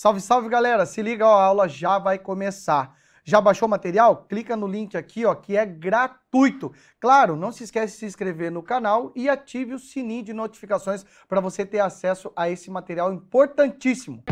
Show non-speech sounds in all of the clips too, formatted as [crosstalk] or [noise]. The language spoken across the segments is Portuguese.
Salve, salve, galera! Se liga, ó, a aula já vai começar. Já baixou o material? Clica no link aqui, ó, que é gratuito. Claro, não se esquece de se inscrever no canal e ative o sininho de notificações para você ter acesso a esse material importantíssimo.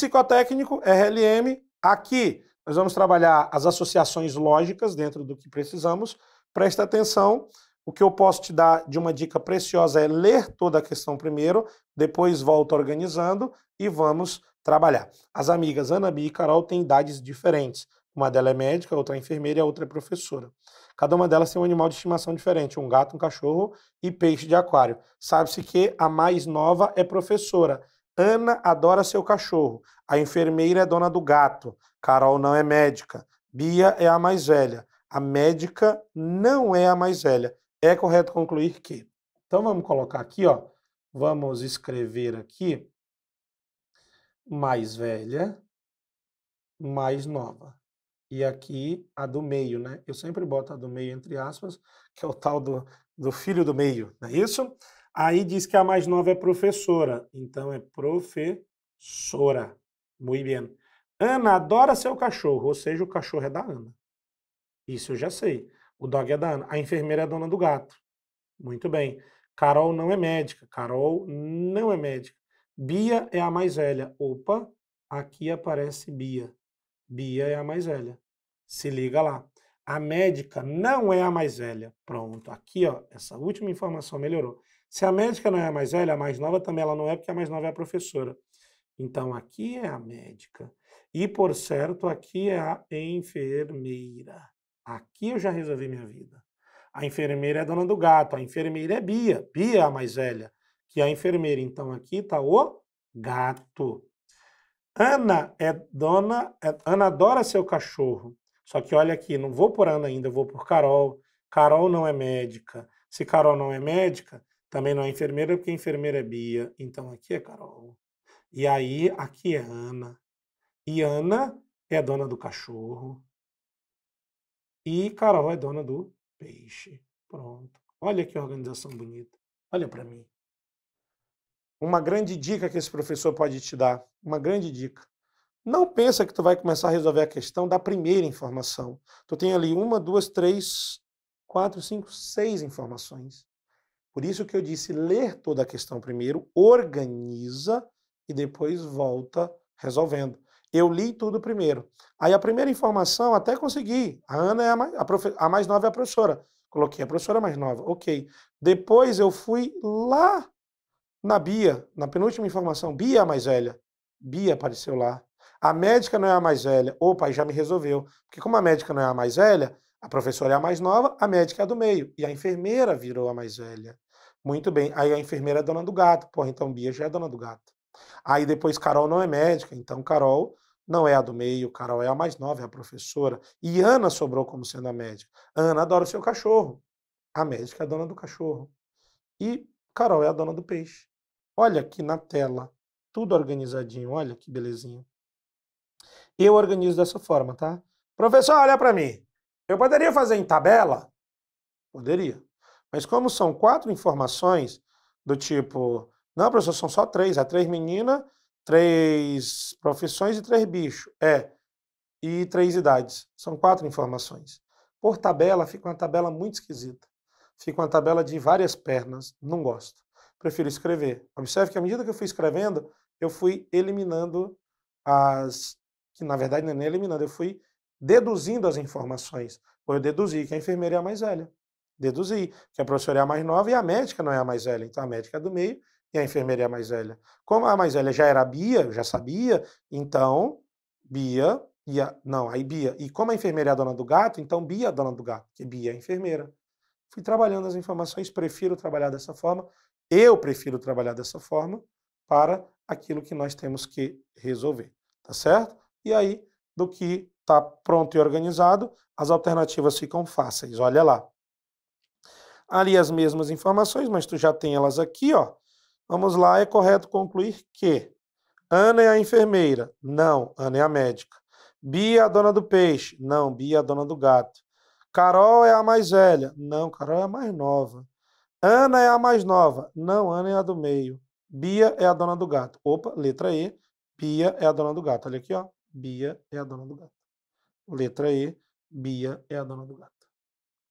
Psicotécnico, RLM, aqui nós vamos trabalhar as associações lógicas dentro do que precisamos. Presta atenção, o que eu posso te dar de uma dica preciosa é ler toda a questão primeiro, depois volta organizando e vamos trabalhar. As amigas Ana Bia e Carol têm idades diferentes. Uma delas é médica, outra é enfermeira e a outra é professora. Cada uma delas tem um animal de estimação diferente, um gato, um cachorro e peixe de aquário. Sabe-se que a mais nova é professora. Ana adora seu cachorro. A enfermeira é dona do gato. Carol não é médica. Bia é a mais velha. A médica não é a mais velha. É correto concluir que. Então vamos colocar aqui, ó. Vamos escrever aqui mais velha, mais nova. E aqui a do meio, né? Eu sempre boto a do meio entre aspas, que é o tal do, do filho do meio, não é isso? Aí diz que a mais nova é professora. Então é professora. Muito bem. Ana adora seu cachorro, ou seja, o cachorro é da Ana. Isso eu já sei. O dog é da Ana. A enfermeira é dona do gato. Muito bem. Carol não é médica. Carol não é médica. Bia é a mais velha. Opa, aqui aparece Bia. Bia é a mais velha. Se liga lá. A médica não é a mais velha. Pronto, aqui ó, essa última informação melhorou. Se a médica não é a mais velha, a mais nova também ela não é, porque a mais nova é a professora. Então aqui é a médica. E, por certo, aqui é a enfermeira. Aqui eu já resolvi minha vida. A enfermeira é a dona do gato, a enfermeira é Bia. Bia é a mais velha, que é a enfermeira. Então aqui está o gato. Ana é dona. É, Ana adora seu cachorro. Só que olha aqui, não vou por Ana ainda, vou por Carol. Carol não é médica. Se Carol não é médica, também não é enfermeira, porque enfermeira é Bia. Então aqui é Carol. E aí, aqui é Ana. E Ana é a dona do cachorro. E Carol é dona do peixe. Pronto. Olha que organização bonita. Olha para mim. Uma grande dica que esse professor pode te dar, uma grande dica. Não pensa que tu vai começar a resolver a questão da primeira informação. Tu tem ali uma, duas, três, quatro, cinco, seis informações. Por isso que eu disse ler toda a questão primeiro, organiza e depois volta resolvendo. Eu li tudo primeiro. Aí a primeira informação até consegui. A Ana é a mais, a, profe, a mais nova é a professora. Coloquei a professora mais nova. Ok. Depois eu fui lá na Bia, na penúltima informação. Bia é a mais velha. Bia apareceu lá. A médica não é a mais velha. Opa, já me resolveu. Porque como a médica não é a mais velha, a professora é a mais nova, a médica é a do meio. E a enfermeira virou a mais velha. Muito bem. Aí a enfermeira é dona do gato. Porra, então Bia já é dona do gato. Aí depois Carol não é médica, então Carol não é a do meio, Carol é a mais nova, é a professora. E Ana sobrou como sendo a médica. Ana adora o seu cachorro. A médica é a dona do cachorro. E Carol é a dona do peixe. Olha aqui na tela, tudo organizadinho, olha que belezinha. Eu organizo dessa forma, tá? Professor, olha para mim. Eu poderia fazer em tabela? Poderia. Mas como são quatro informações do tipo, não, professor, são só três, é três meninas, três profissões e três bichos. É, e três idades. São quatro informações. Por tabela, fica uma tabela muito esquisita. Fica uma tabela de várias pernas, não gosto. Prefiro escrever. Observe que à medida que eu fui escrevendo, eu fui eliminando as. que na verdade não é nem eliminando, eu fui deduzindo as informações. Ou eu deduzi que a enfermeira é a mais velha. Deduzi que a professora é a mais nova e a médica não é a mais velha. Então a médica é do meio e a enfermeira é a mais velha. Como a mais velha já era Bia, eu já sabia, então Bia e a, não, aí Bia. E como a enfermeira é a dona do gato, então Bia é a dona do gato, que Bia é a enfermeira. Fui trabalhando as informações, prefiro trabalhar dessa forma. Eu prefiro trabalhar dessa forma para aquilo que nós temos que resolver, tá certo? E aí, do que está pronto e organizado, as alternativas ficam fáceis. Olha lá. Ali as mesmas informações, mas tu já tem elas aqui, ó. Vamos lá, é correto concluir que Ana é a enfermeira. Não, Ana é a médica. Bia é a dona do peixe. Não, Bia é a dona do gato. Carol é a mais velha. Não, Carol é a mais nova. Ana é a mais nova. Não, Ana é a do meio. Bia é a dona do gato. Opa, letra E. Bia é a dona do gato. Olha aqui, ó. Bia é a dona do gato. Letra E, Bia é a dona do gato.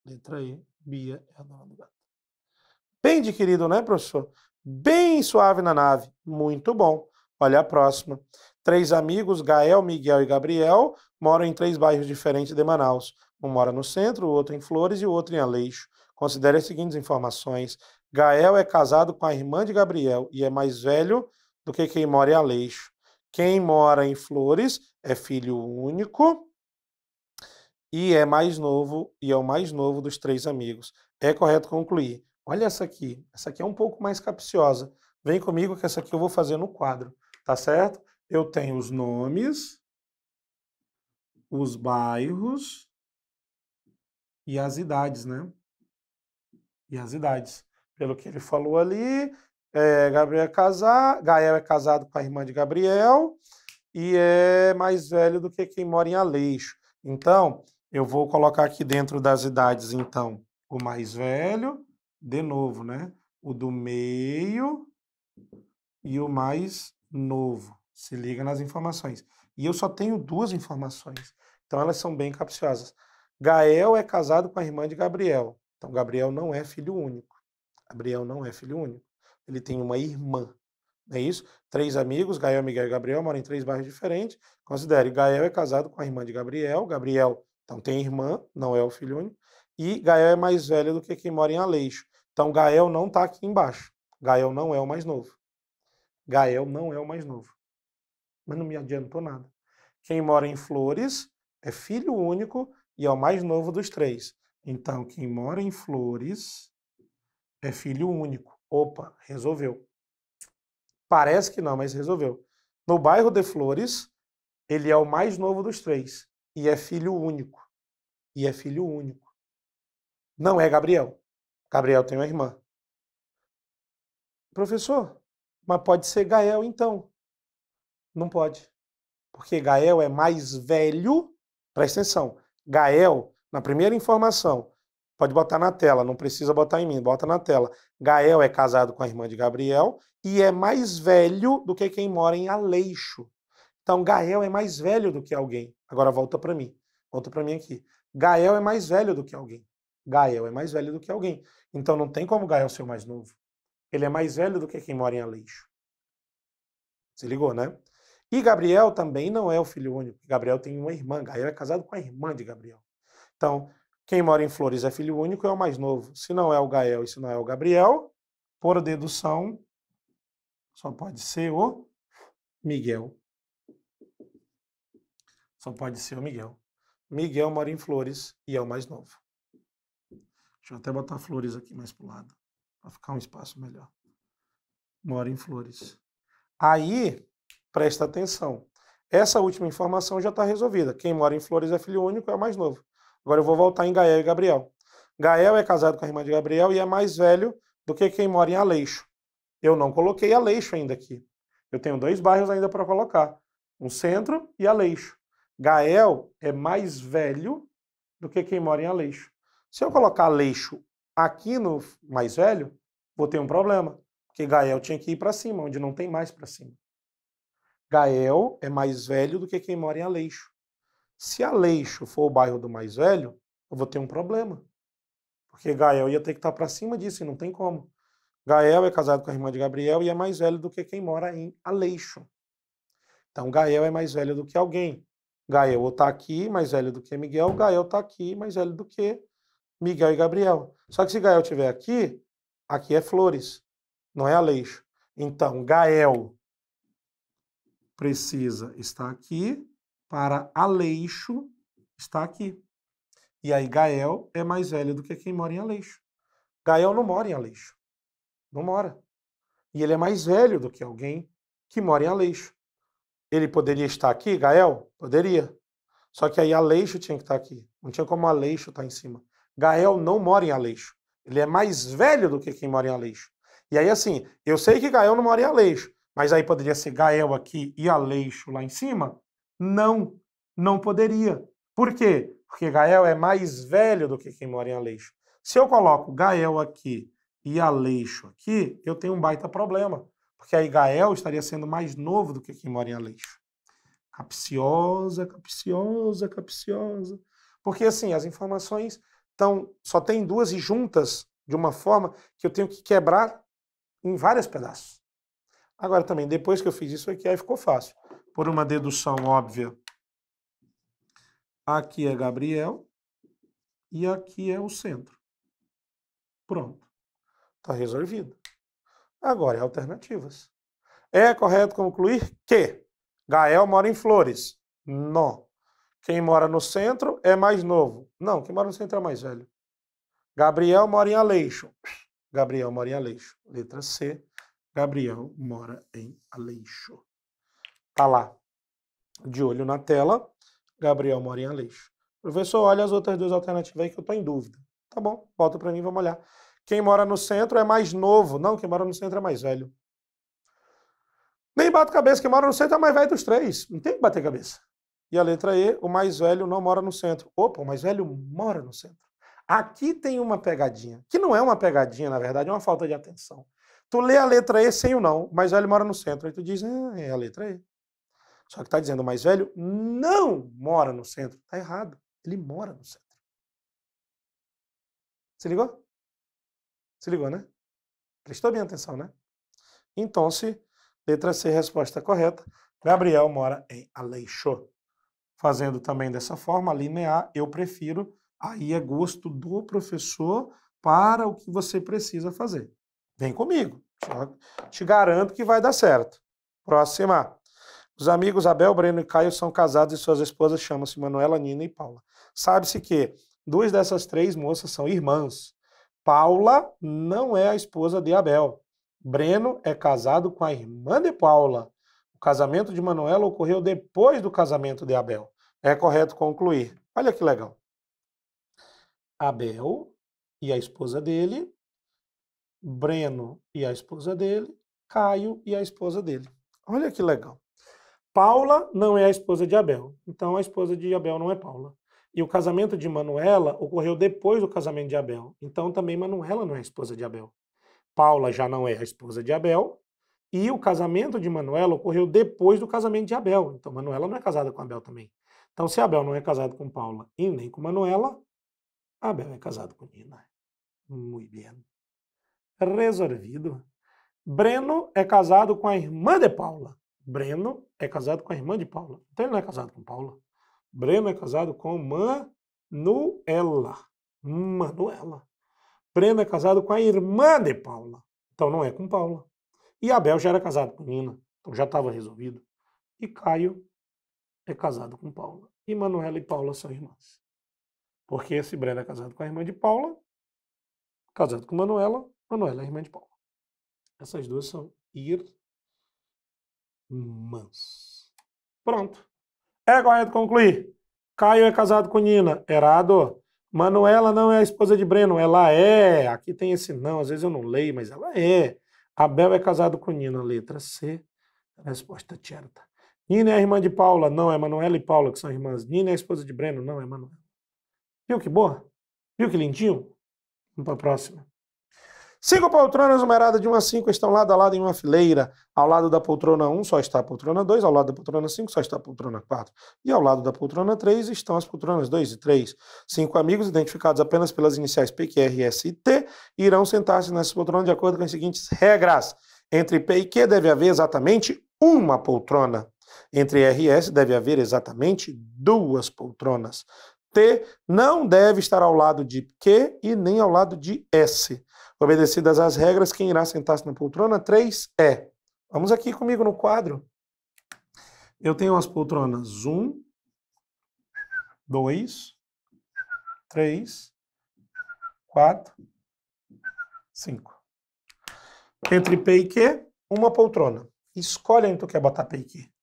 Letra E, Bia é a dona do gato. Bem adquirido, né, professor? Bem suave na nave. Muito bom. Olha a próxima. Três amigos, Gael, Miguel e Gabriel, moram em três bairros diferentes de Manaus. Um mora no centro, o outro em Flores e o outro em Aleixo. Considere as seguintes informações. Gael é casado com a irmã de Gabriel e é mais velho do que quem mora em Aleixo. Quem mora em Flores é filho único e é mais novo e é o mais novo dos três amigos. É correto concluir. Olha essa aqui, essa aqui é um pouco mais capciosa. Vem comigo que essa aqui eu vou fazer no quadro, tá certo? Eu tenho os nomes, os bairros e as idades, né? E as idades. Pelo que ele falou ali, é, Gabriel é casado, Gael é casado com a irmã de Gabriel e é mais velho do que quem mora em Aleixo. Então, eu vou colocar aqui dentro das idades, então, o mais velho, de novo, né? O do meio e o mais novo. Se liga nas informações. E eu só tenho duas informações. Então elas são bem capciosas. Gael é casado com a irmã de Gabriel. Então Gabriel não é filho único. Gabriel não é filho único. Ele tem uma irmã. Não é isso? Três amigos, Gael, Miguel e Gabriel, moram em três bairros diferentes. Considere, Gael é casado com a irmã de Gabriel. Gabriel então tem irmã, não é o filho único, e Gael é mais velho do que quem mora em Aleixo. Então Gael não está aqui embaixo. Gael não é o mais novo. Gael não é o mais novo. Mas não me adiantou nada. Quem mora em Flores é filho único e é o mais novo dos três. Então quem mora em Flores é filho único. Opa, resolveu. Parece que não, mas resolveu. No bairro de Flores, ele é o mais novo dos três. E é filho único. E é filho único. Não é Gabriel. Gabriel tem uma irmã. Professor, mas pode ser Gael então. Não pode. Porque Gael é mais velho. Presta atenção. Gael, na primeira informação, pode botar na tela, não precisa botar em mim, bota na tela. Gael é casado com a irmã de Gabriel e é mais velho do que quem mora em Aleixo. Então, Gael é mais velho do que alguém. Agora volta para mim. Volta para mim aqui. Gael é mais velho do que alguém. Gael é mais velho do que alguém. Então não tem como Gael ser o mais novo. Ele é mais velho do que quem mora em Aleixo. Se ligou, né? E Gabriel também não é o filho único. Gabriel tem uma irmã. Gael é casado com a irmã de Gabriel. Então, quem mora em Flores é filho único e é o mais novo. Se não é o Gael e se não é o Gabriel, por dedução, só pode ser o Miguel. Só pode ser o Miguel. Miguel mora em Flores e é o mais novo. Deixa eu até botar Flores aqui mais pro lado, para ficar um espaço melhor. Mora em Flores. Aí, presta atenção. Essa última informação já está resolvida. Quem mora em Flores é filho único, é o mais novo. Agora eu vou voltar em Gael e Gabriel. Gael é casado com a irmã de Gabriel e é mais velho do que quem mora em Aleixo. Eu não coloquei Aleixo ainda aqui. Eu tenho dois bairros ainda para colocar: um centro e Aleixo. Gael é mais velho do que quem mora em Aleixo. Se eu colocar Aleixo aqui no mais velho, vou ter um problema, porque Gael tinha que ir para cima, onde não tem mais para cima. Gael é mais velho do que quem mora em Aleixo. Se Aleixo for o bairro do mais velho, eu vou ter um problema, porque Gael ia ter que estar tá para cima disso e não tem como. Gael é casado com a irmã de Gabriel e é mais velho do que quem mora em Aleixo. Então, Gael é mais velho do que alguém. Gael está aqui, mais velho do que Miguel. Gael está aqui, mais velho do que Miguel e Gabriel. Só que se Gael estiver aqui, aqui é Flores, não é Aleixo. Então, Gael precisa estar aqui para Aleixo estar aqui. E aí, Gael é mais velho do que quem mora em Aleixo. Gael não mora em Aleixo. Não mora. E ele é mais velho do que alguém que mora em Aleixo. Ele poderia estar aqui, Gael? Poderia. Só que aí Aleixo tinha que estar aqui. Não tinha como Aleixo estar em cima. Gael não mora em Aleixo. Ele é mais velho do que quem mora em Aleixo. E aí, assim, eu sei que Gael não mora em Aleixo, mas aí poderia ser Gael aqui e Aleixo lá em cima? Não, não poderia. Por quê? Porque Gael é mais velho do que quem mora em Aleixo. Se eu coloco Gael aqui e Aleixo aqui, eu tenho um baita problema porque aí Gael estaria sendo mais novo do que quem mora em Aleixo. Capciosa, capciosa, capciosa. Porque assim, as informações estão só tem duas e juntas de uma forma que eu tenho que quebrar em vários pedaços. Agora também, depois que eu fiz isso aqui, aí ficou fácil. Por uma dedução óbvia, aqui é Gabriel e aqui é o centro. Pronto. Está resolvido. Agora é alternativas. É correto concluir que Gael mora em Flores? Não. Quem mora no centro é mais novo? Não, quem mora no centro é mais velho. Gabriel mora em Aleixo. Gabriel mora em Aleixo. Letra C. Gabriel mora em Aleixo. Tá lá. De olho na tela. Gabriel mora em Aleixo. Professor, olha as outras duas alternativas aí que eu estou em dúvida. Tá bom, volta para mim, vamos olhar. Quem mora no centro é mais novo. Não, quem mora no centro é mais velho. Nem bato cabeça, quem mora no centro é mais velho dos três. Não tem que bater cabeça. E a letra E, o mais velho não mora no centro. Opa, o mais velho mora no centro. Aqui tem uma pegadinha, que não é uma pegadinha, na verdade, é uma falta de atenção. Tu lê a letra E sem o não, o mais velho mora no centro. Aí tu diz, ah, é a letra E. Só que está dizendo, o mais velho não mora no centro. Está errado. Ele mora no centro. Se ligou? Se ligou, né? Prestou bem atenção, né? Então, se letra C, é resposta correta, Gabriel mora em Aleixo. Fazendo também dessa forma, a linha A, eu prefiro, aí é gosto do professor para o que você precisa fazer. Vem comigo, te garanto que vai dar certo. Próxima. Os amigos Abel, Breno e Caio são casados e suas esposas chamam-se Manuela, Nina e Paula. Sabe-se que duas dessas três moças são irmãs. Paula não é a esposa de Abel. Breno é casado com a irmã de Paula. O casamento de Manuela ocorreu depois do casamento de Abel. É correto concluir. Olha que legal. Abel e a esposa dele, Breno e a esposa dele, Caio e a esposa dele. Olha que legal. Paula não é a esposa de Abel. Então a esposa de Abel não é Paula. E o casamento de Manuela ocorreu depois do casamento de Abel. Então também Manuela não é esposa de Abel. Paula já não é a esposa de Abel. E o casamento de Manuela ocorreu depois do casamento de Abel. Então Manuela não é casada com Abel também. Então se Abel não é casado com Paula e nem com Manuela, Abel é casado com Nina. Muito bem. Resolvido. Breno é casado com a irmã de Paula. Breno é casado com a irmã de Paula. Então ele não é casado com Paula. Breno é casado com Manuela. Manuela. Breno é casado com a irmã de Paula. Então não é com Paula. E Abel já era casado com Nina. Então já estava resolvido. E Caio é casado com Paula. E Manuela e Paula são irmãs. Porque esse Breno é casado com a irmã de Paula, casado com Manuela, Manuela é irmã de Paula. Essas duas são irmãs. Pronto. É correto concluir. Caio é casado com Nina. Errado. Manuela não é a esposa de Breno. Ela é. Aqui tem esse não, às vezes eu não leio, mas ela é. Abel é casado com Nina. Letra C. Resposta certa. Nina é a irmã de Paula. Não, é Manuela e Paula que são irmãs. Nina é a esposa de Breno. Não, é Manuela. Viu que boa? Viu que lindinho? Vamos para a próxima. Cinco poltronas numeradas de 1 a 5 estão lado a lado em uma fileira. Ao lado da poltrona 1 só está a poltrona 2, ao lado da poltrona 5 só está a poltrona 4. E ao lado da poltrona 3 estão as poltronas 2 e 3. Cinco amigos, identificados apenas pelas iniciais P, Q, R, S e T, irão sentar-se nessa poltrona de acordo com as seguintes regras. Entre P e Q deve haver exatamente uma poltrona. Entre R e S deve haver exatamente duas poltronas. T não deve estar ao lado de Q e nem ao lado de S. Obedecidas às regras, quem irá sentar-se na poltrona? 3 é. Vamos aqui comigo no quadro. Eu tenho as poltronas 1, 2, 3, 4, 5. Entre P e Q, uma poltrona. Escolhe onde tu quer botar P e Q.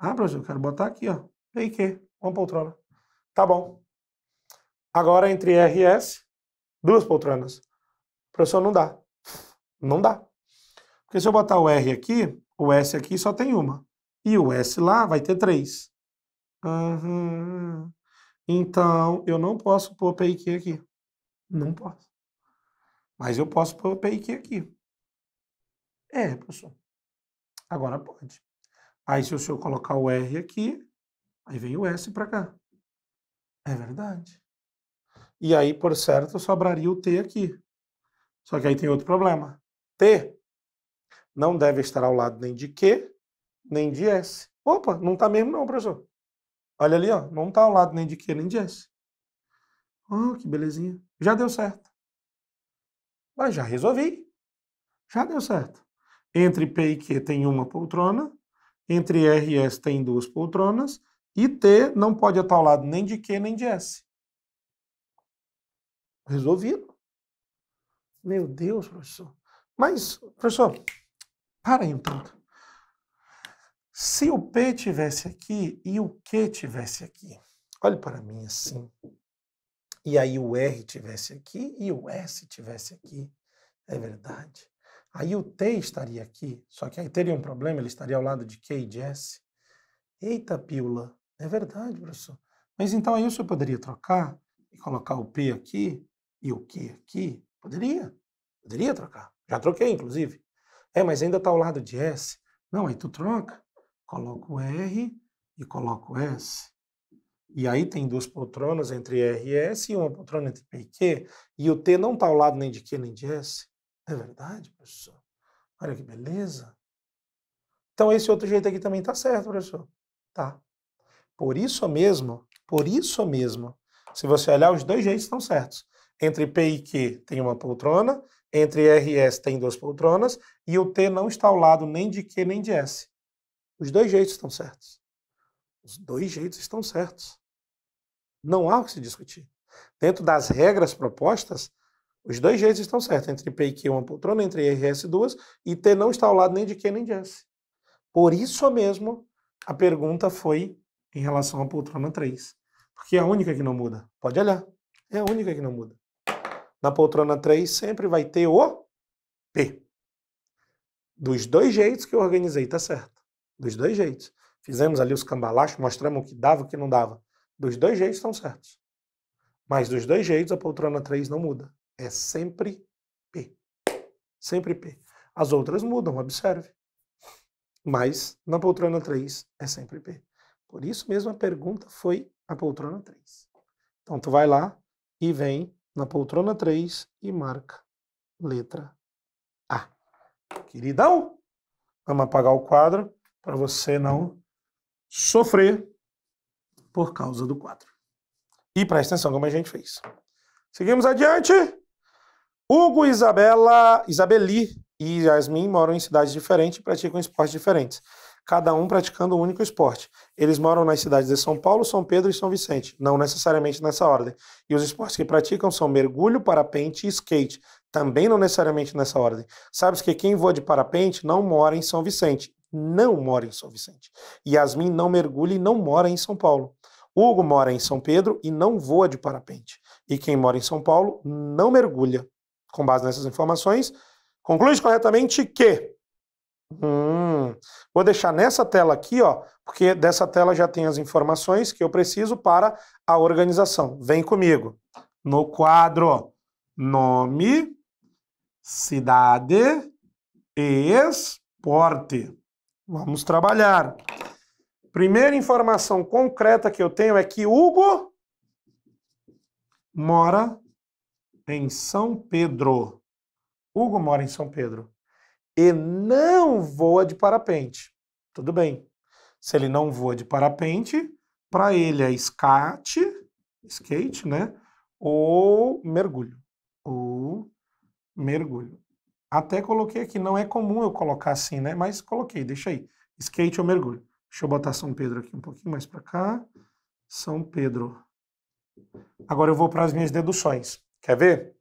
Ah, professor, eu quero botar aqui, ó. P e Q, uma poltrona. Tá bom. Agora, entre R e S, duas poltronas. Professor, não dá. Não dá. Porque se eu botar o R aqui, o S aqui só tem uma. E o S lá vai ter três. Uhum. Então, eu não posso pôr PIQ aqui. Não posso. Mas eu posso pôr PIQ aqui. É, professor. Agora pode. Aí, se o senhor colocar o R aqui, aí vem o S para cá. É verdade. E aí, por certo, sobraria o T aqui. Só que aí tem outro problema. T não deve estar ao lado nem de Q, nem de S. Opa, não está mesmo não, professor. Olha ali, ó, não está ao lado nem de Q, nem de S. Oh, que belezinha. Já deu certo. Mas já resolvi. Já deu certo. Entre P e Q tem uma poltrona, entre R e S tem duas poltronas, e T não pode estar ao lado nem de Q, nem de S. Resolvido. Meu Deus, professor. Mas, professor, para aí um tanto. Se o P tivesse aqui e o Q tivesse aqui, olhe para mim assim. E aí o R tivesse aqui e o S tivesse aqui. É verdade. Aí o T estaria aqui, só que aí teria um problema, ele estaria ao lado de Q e de S. Eita, pílula. É verdade, professor. Mas então aí o senhor poderia trocar e colocar o P aqui e o Q aqui Poderia. Poderia trocar. Já troquei, inclusive. É, mas ainda está ao lado de S. Não, aí tu troca. Coloca o R e coloca o S. E aí tem duas poltronas entre R e S e uma poltrona entre P e Q. E o T não está ao lado nem de Q nem de S. É verdade, professor? Olha que beleza. Então esse outro jeito aqui também está certo, professor. Tá. Por isso mesmo, por isso mesmo, se você olhar, os dois jeitos estão certos. Entre P e Q tem uma poltrona, entre R e S tem duas poltronas, e o T não está ao lado nem de Q nem de S. Os dois jeitos estão certos. Os dois jeitos estão certos. Não há o que se discutir. Dentro das regras propostas, os dois jeitos estão certos. Entre P e Q, uma poltrona, entre R e S, duas, e T não está ao lado nem de Q nem de S. Por isso mesmo, a pergunta foi em relação à poltrona 3. Porque é a única que não muda. Pode olhar. É a única que não muda. Na poltrona 3 sempre vai ter o P. Dos dois jeitos que eu organizei, tá certo. Dos dois jeitos. Fizemos ali os cambalachos, mostramos o que dava e o que não dava. Dos dois jeitos estão certos. Mas dos dois jeitos a poltrona 3 não muda. É sempre P. Sempre P. As outras mudam, observe. Mas na poltrona 3 é sempre P. Por isso mesmo a pergunta foi a poltrona 3. Então tu vai lá e vem na poltrona 3 e marca letra A. Queridão, vamos apagar o quadro para você não sofrer por causa do quadro. E presta atenção como a gente fez. Seguimos adiante. Hugo, Isabela, Isabeli e Yasmin moram em cidades diferentes e praticam esportes diferentes cada um praticando um único esporte. Eles moram nas cidades de São Paulo, São Pedro e São Vicente, não necessariamente nessa ordem. E os esportes que praticam são mergulho, parapente e skate, também não necessariamente nessa ordem. Sabes que quem voa de parapente não mora em São Vicente, não mora em São Vicente. Yasmin não mergulha e não mora em São Paulo. Hugo mora em São Pedro e não voa de parapente. E quem mora em São Paulo não mergulha. Com base nessas informações, conclui corretamente que Hum, vou deixar nessa tela aqui, ó, porque dessa tela já tem as informações que eu preciso para a organização. Vem comigo. No quadro, nome, cidade e esporte. Vamos trabalhar. Primeira informação concreta que eu tenho é que Hugo mora em São Pedro. Hugo mora em São Pedro e não voa de parapente. Tudo bem. Se ele não voa de parapente, para ele é skate, skate, né? Ou mergulho. Ou mergulho. Até coloquei aqui, não é comum eu colocar assim, né? Mas coloquei, deixa aí. Skate ou mergulho. Deixa eu botar São Pedro aqui um pouquinho mais para cá. São Pedro. Agora eu vou para as minhas deduções. Quer ver?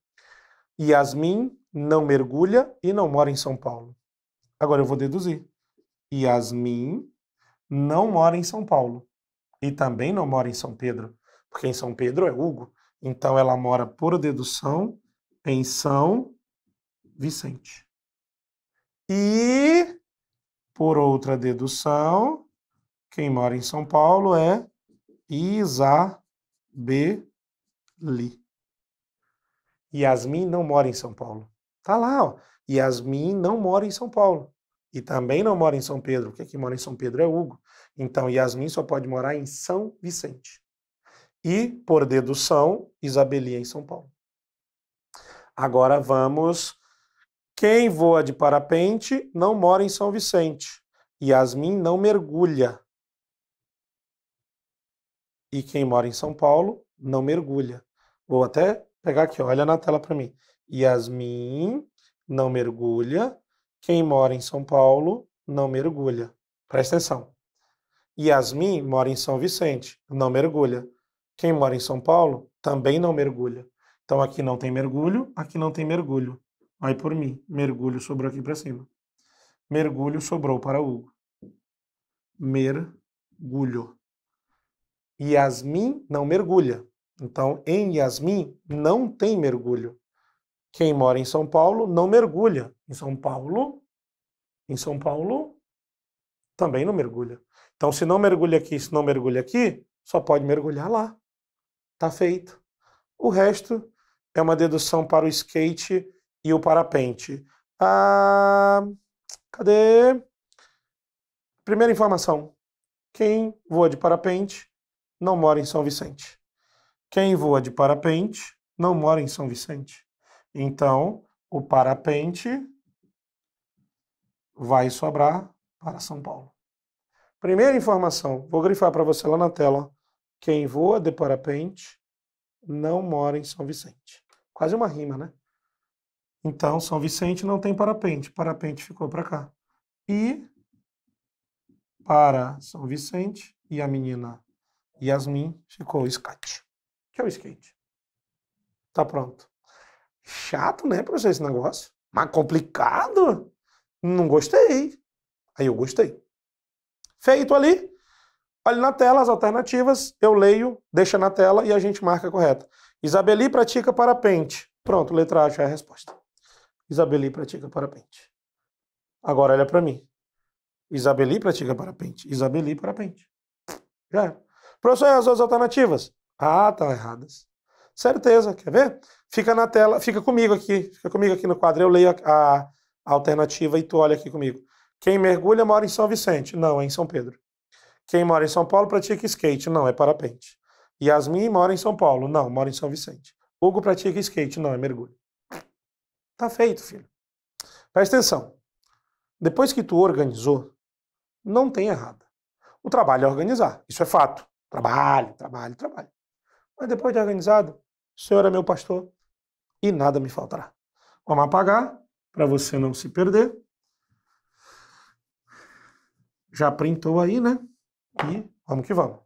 Yasmin não mergulha e não mora em São Paulo. Agora eu vou deduzir. Yasmin não mora em São Paulo e também não mora em São Pedro, porque em São Pedro é Hugo. Então ela mora por dedução em São Vicente. E por outra dedução, quem mora em São Paulo é Isabeli. Yasmin não mora em São Paulo. Tá lá, ó. Yasmin não mora em São Paulo. E também não mora em São Pedro. O que, é que mora em São Pedro é Hugo. Então, Yasmin só pode morar em São Vicente. E, por dedução, Isabelia em São Paulo. Agora vamos. Quem voa de parapente não mora em São Vicente. Yasmin não mergulha. E quem mora em São Paulo não mergulha. Vou até pegar aqui, olha na tela para mim. Yasmin não mergulha. Quem mora em São Paulo não mergulha. Presta atenção. Yasmin mora em São Vicente, não mergulha. Quem mora em São Paulo também não mergulha. Então aqui não tem mergulho, aqui não tem mergulho. Vai por mim. Mergulho sobrou aqui para cima. Mergulho sobrou para Hugo. Mergulho. Yasmin não mergulha. Então, em Yasmin não tem mergulho. Quem mora em São Paulo não mergulha. Em São Paulo, em São Paulo, também não mergulha. Então, se não mergulha aqui, se não mergulha aqui, só pode mergulhar lá. Tá feito. O resto é uma dedução para o skate e o parapente. Ah, cadê? Primeira informação: quem voa de parapente não mora em São Vicente. Quem voa de parapente não mora em São Vicente. Então, o parapente vai sobrar para São Paulo. Primeira informação, vou grifar para você lá na tela. Quem voa de parapente não mora em São Vicente. Quase uma rima, né? Então, São Vicente não tem parapente. Parapente ficou para cá. E para São Vicente e a menina Yasmin ficou o skate, que é o skate. Tá pronto. Chato, né, professor, esse negócio? Mas complicado? Não gostei. Aí eu gostei. Feito ali, olha na tela as alternativas, eu leio, deixa na tela e a gente marca correta. Isabeli pratica parapente. Pronto, letra A já é a resposta. Isabeli pratica parapente. Agora olha para mim. Isabeli pratica parapente. Isabeli parapente. Já é. Professor, as outras alternativas? Ah, estão tá erradas. Certeza, quer ver? Fica na tela, fica comigo aqui, fica comigo aqui no quadro. Eu leio a, a, alternativa e tu olha aqui comigo. Quem mergulha mora em São Vicente? Não, é em São Pedro. Quem mora em São Paulo pratica skate? Não, é parapente. Yasmin mora em São Paulo? Não, mora em São Vicente. Hugo pratica skate? Não, é mergulho. Tá feito, filho. Presta atenção. Depois que tu organizou, não tem errado. O trabalho é organizar, isso é fato. Trabalho, trabalho, trabalho. Mas depois de organizado, o Senhor é meu pastor, e nada me faltará. Vamos apagar para você não se perder. Já printou aí, né? E vamos que vamos.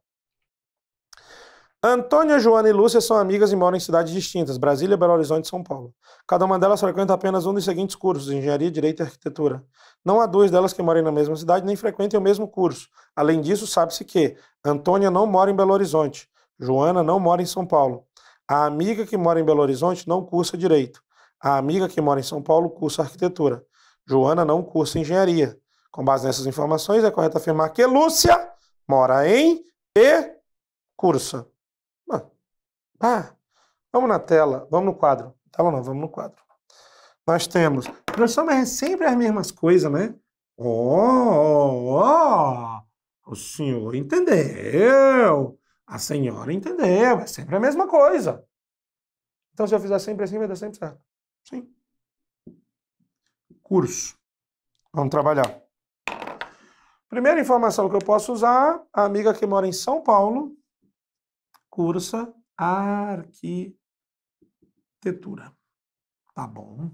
Antônia, Joana e Lúcia são amigas e moram em cidades distintas, Brasília, Belo Horizonte e São Paulo. Cada uma delas frequenta apenas um dos seguintes cursos, Engenharia, Direito e Arquitetura. Não há duas delas que moram na mesma cidade nem frequentem o mesmo curso. Além disso, sabe-se que Antônia não mora em Belo Horizonte, Joana não mora em São Paulo a amiga que mora em Belo Horizonte não cursa direito. A amiga que mora em São Paulo cursa arquitetura. Joana não cursa engenharia. Com base nessas informações, é correto afirmar que Lúcia mora em e cursa. Ah, vamos na tela, vamos no quadro. Tela não, vamos no quadro. Nós temos. Nós é sempre as mesmas coisas, né? Oh, oh, oh, o senhor entendeu? A senhora entendeu, é sempre a mesma coisa. Então, se eu fizer sempre assim, vai dar sempre certo. Sim. Curso. Vamos trabalhar. Primeira informação que eu posso usar, a amiga que mora em São Paulo cursa arquitetura. Tá bom.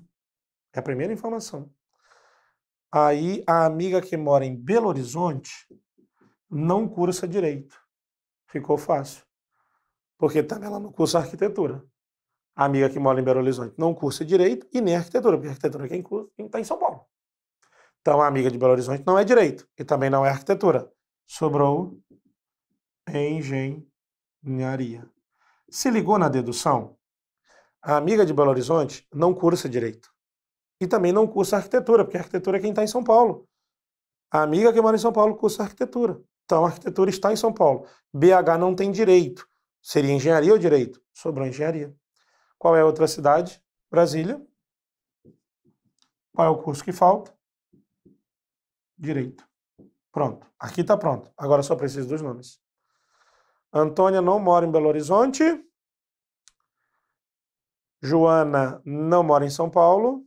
É a primeira informação. Aí a amiga que mora em Belo Horizonte não cursa direito ficou fácil. Porque também tá ela não cursa arquitetura. A amiga que mora em Belo Horizonte não cursa direito e nem arquitetura, porque arquitetura é quem está em São Paulo. Então a amiga de Belo Horizonte não é direito e também não é arquitetura. Sobrou engenharia. Se ligou na dedução? A amiga de Belo Horizonte não cursa direito e também não cursa arquitetura, porque arquitetura é quem está em São Paulo. A amiga que mora em São Paulo cursa arquitetura. Então a arquitetura está em São Paulo. BH não tem direito. Seria engenharia ou direito? Sobrou engenharia. Qual é a outra cidade? Brasília. Qual é o curso que falta? Direito. Pronto. Aqui está pronto. Agora só preciso dos nomes. Antônia não mora em Belo Horizonte. Joana não mora em São Paulo.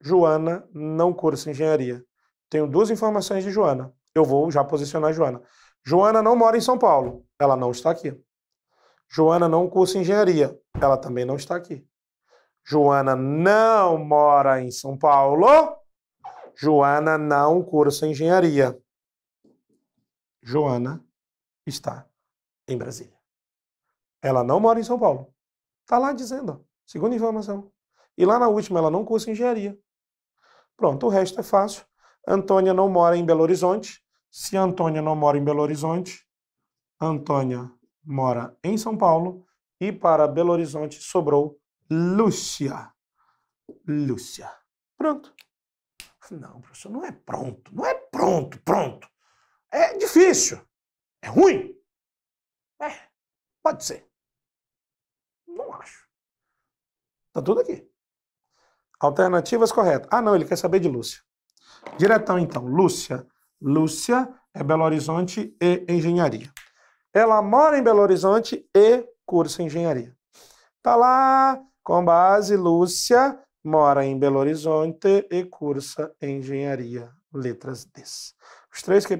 Joana não cursa engenharia. Tenho duas informações de Joana eu vou já posicionar a Joana. Joana não mora em São Paulo, ela não está aqui. Joana não cursa engenharia, ela também não está aqui. Joana não mora em São Paulo, Joana não cursa engenharia. Joana está em Brasília. Ela não mora em São Paulo. Está lá dizendo, segunda informação. E lá na última, ela não cursa engenharia. Pronto, o resto é fácil. Antônia não mora em Belo Horizonte, se Antônia não mora em Belo Horizonte, Antônia mora em São Paulo e para Belo Horizonte sobrou Lúcia. Lúcia. Pronto. Não, professor, não é pronto. Não é pronto, pronto. É difícil. É ruim. É, pode ser. Não acho. Tá tudo aqui. Alternativas corretas. Ah, não, ele quer saber de Lúcia. Diretão, então. Lúcia Lúcia é Belo Horizonte e engenharia. Ela mora em Belo Horizonte e cursa engenharia. Tá lá, com base, Lúcia mora em Belo Horizonte e cursa engenharia. Letras D. Os três que,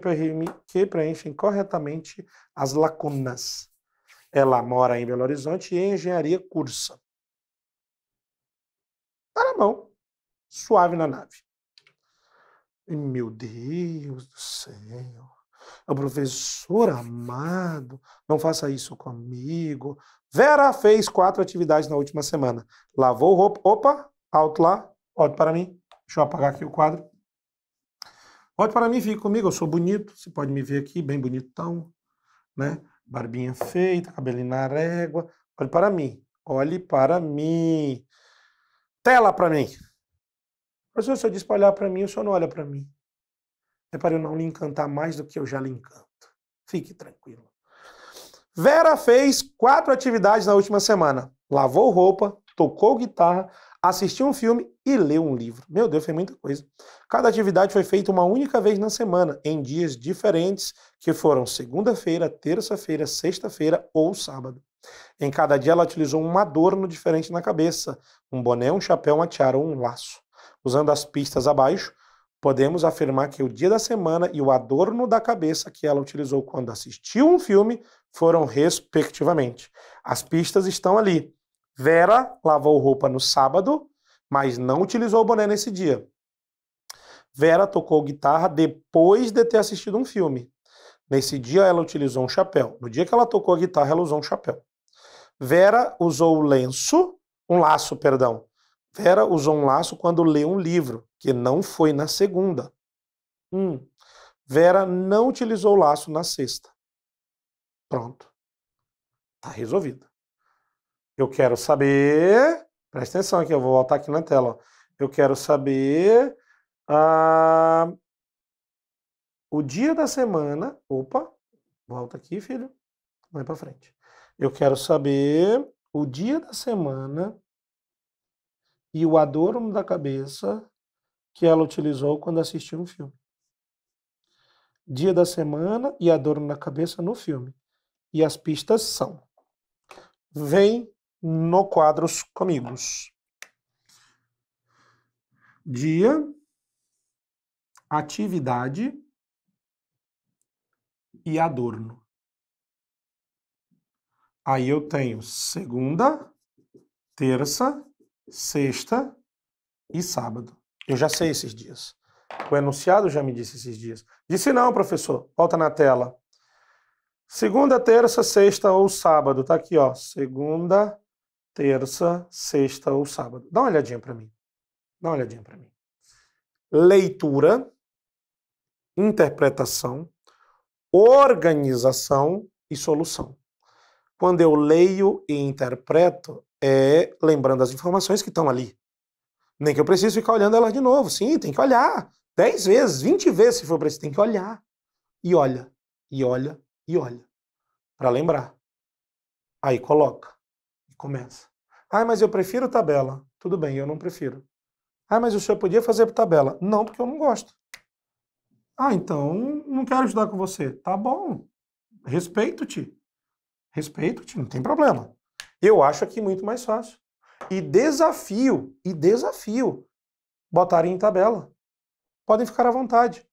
preenchem corretamente as lacunas. Ela mora em Belo Horizonte e engenharia cursa. Tá na mão. Suave na nave. Meu Deus do céu. O professor amado, não faça isso comigo. Vera fez quatro atividades na última semana. Lavou roupa. Opa, alto lá. Olhe para mim. Deixa eu apagar aqui o quadro. Olhe para mim, fique comigo. Eu sou bonito. Você pode me ver aqui, bem bonitão. Né? Barbinha feita, cabelinho na régua. Olhe para mim. Olhe para mim. Tela para mim. Professor, se eu disse para olhar para mim, o senhor não olha para mim. É para eu não lhe encantar mais do que eu já lhe encanto. Fique tranquilo. Vera fez quatro atividades na última semana. Lavou roupa, tocou guitarra, assistiu um filme e leu um livro. Meu Deus, foi muita coisa. Cada atividade foi feita uma única vez na semana, em dias diferentes, que foram segunda-feira, terça-feira, sexta-feira ou sábado. Em cada dia ela utilizou um adorno diferente na cabeça, um boné, um chapéu, uma tiara ou um laço. Usando as pistas abaixo, podemos afirmar que o dia da semana e o adorno da cabeça que ela utilizou quando assistiu um filme foram respectivamente. As pistas estão ali. Vera lavou roupa no sábado, mas não utilizou o boné nesse dia. Vera tocou guitarra depois de ter assistido um filme. Nesse dia ela utilizou um chapéu. No dia que ela tocou a guitarra, ela usou um chapéu. Vera usou o lenço, um laço, perdão, Vera usou um laço quando lê um livro, que não foi na segunda. Hum, Vera não utilizou o laço na sexta. Pronto. tá resolvido. Eu quero saber. Presta atenção aqui, eu vou voltar aqui na tela. Ó. Eu quero saber ah, o dia da semana. Opa, volta aqui, filho. Vai para frente. Eu quero saber o dia da semana e o adorno da cabeça que ela utilizou quando assistiu um filme. Dia da semana e adorno na cabeça no filme. E as pistas são. Vem no quadros comigo. Dia, atividade e adorno. Aí eu tenho segunda, terça, sexta e sábado. Eu já sei esses dias. O enunciado já me disse esses dias. Disse não, professor. Volta na tela. Segunda, terça, sexta ou sábado. Tá aqui, ó. Segunda, terça, sexta ou sábado. Dá uma olhadinha para mim. Dá uma olhadinha para mim. Leitura, interpretação, organização e solução. Quando eu leio e interpreto, é lembrando as informações que estão ali. Nem que eu preciso ficar olhando elas de novo. Sim, tem que olhar. 10 vezes, 20 vezes, se for preciso. Tem que olhar. E olha, e olha, e olha. Para lembrar. Aí coloca. E começa. Ah, mas eu prefiro tabela. Tudo bem, eu não prefiro. Ah, mas o senhor podia fazer por tabela. Não, porque eu não gosto. Ah, então não quero ajudar com você. Tá bom. Respeito-te. Respeito-te, não tem problema. Eu acho aqui muito mais fácil. E desafio, e desafio, botarem em tabela. Podem ficar à vontade.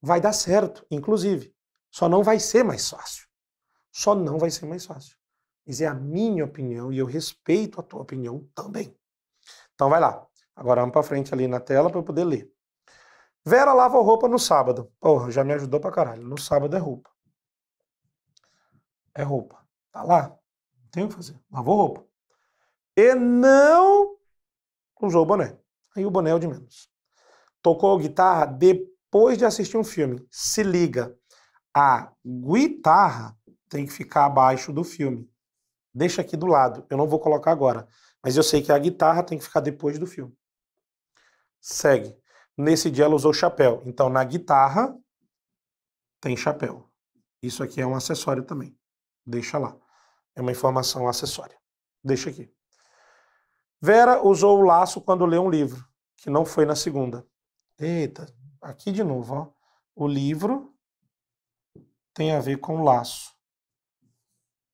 Vai dar certo, inclusive. Só não vai ser mais fácil. Só não vai ser mais fácil. Mas é a minha opinião e eu respeito a tua opinião também. Então vai lá. Agora vamos para frente ali na tela para eu poder ler. Vera lava roupa no sábado. Porra, já me ajudou pra caralho. No sábado é roupa. É roupa. Tá lá? Tenho que fazer. Lavou roupa. E não usou o boné. Aí o boné é o de menos. Tocou guitarra depois de assistir um filme. Se liga. A guitarra tem que ficar abaixo do filme. Deixa aqui do lado. Eu não vou colocar agora. Mas eu sei que a guitarra tem que ficar depois do filme. Segue. Nesse dia ela usou chapéu. Então na guitarra tem chapéu. Isso aqui é um acessório também. Deixa lá. É uma informação acessória. Deixa aqui. Vera usou o laço quando leu um livro, que não foi na segunda. Eita, aqui de novo, ó. O livro tem a ver com o laço,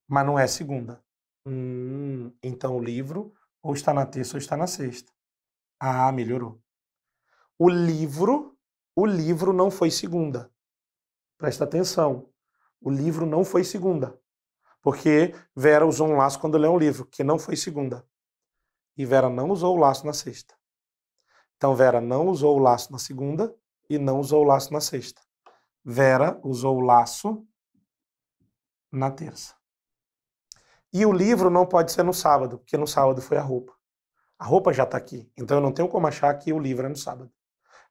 mas não é segunda. Hum, então o livro ou está na terça ou está na sexta. Ah, melhorou. O livro, o livro não foi segunda. Presta atenção. O livro não foi segunda. Porque Vera usou um laço quando leu um livro, que não foi segunda. E Vera não usou o laço na sexta. Então Vera não usou o laço na segunda e não usou o laço na sexta. Vera usou o laço na terça. E o livro não pode ser no sábado, porque no sábado foi a roupa. A roupa já está aqui, então eu não tenho como achar que o livro é no sábado.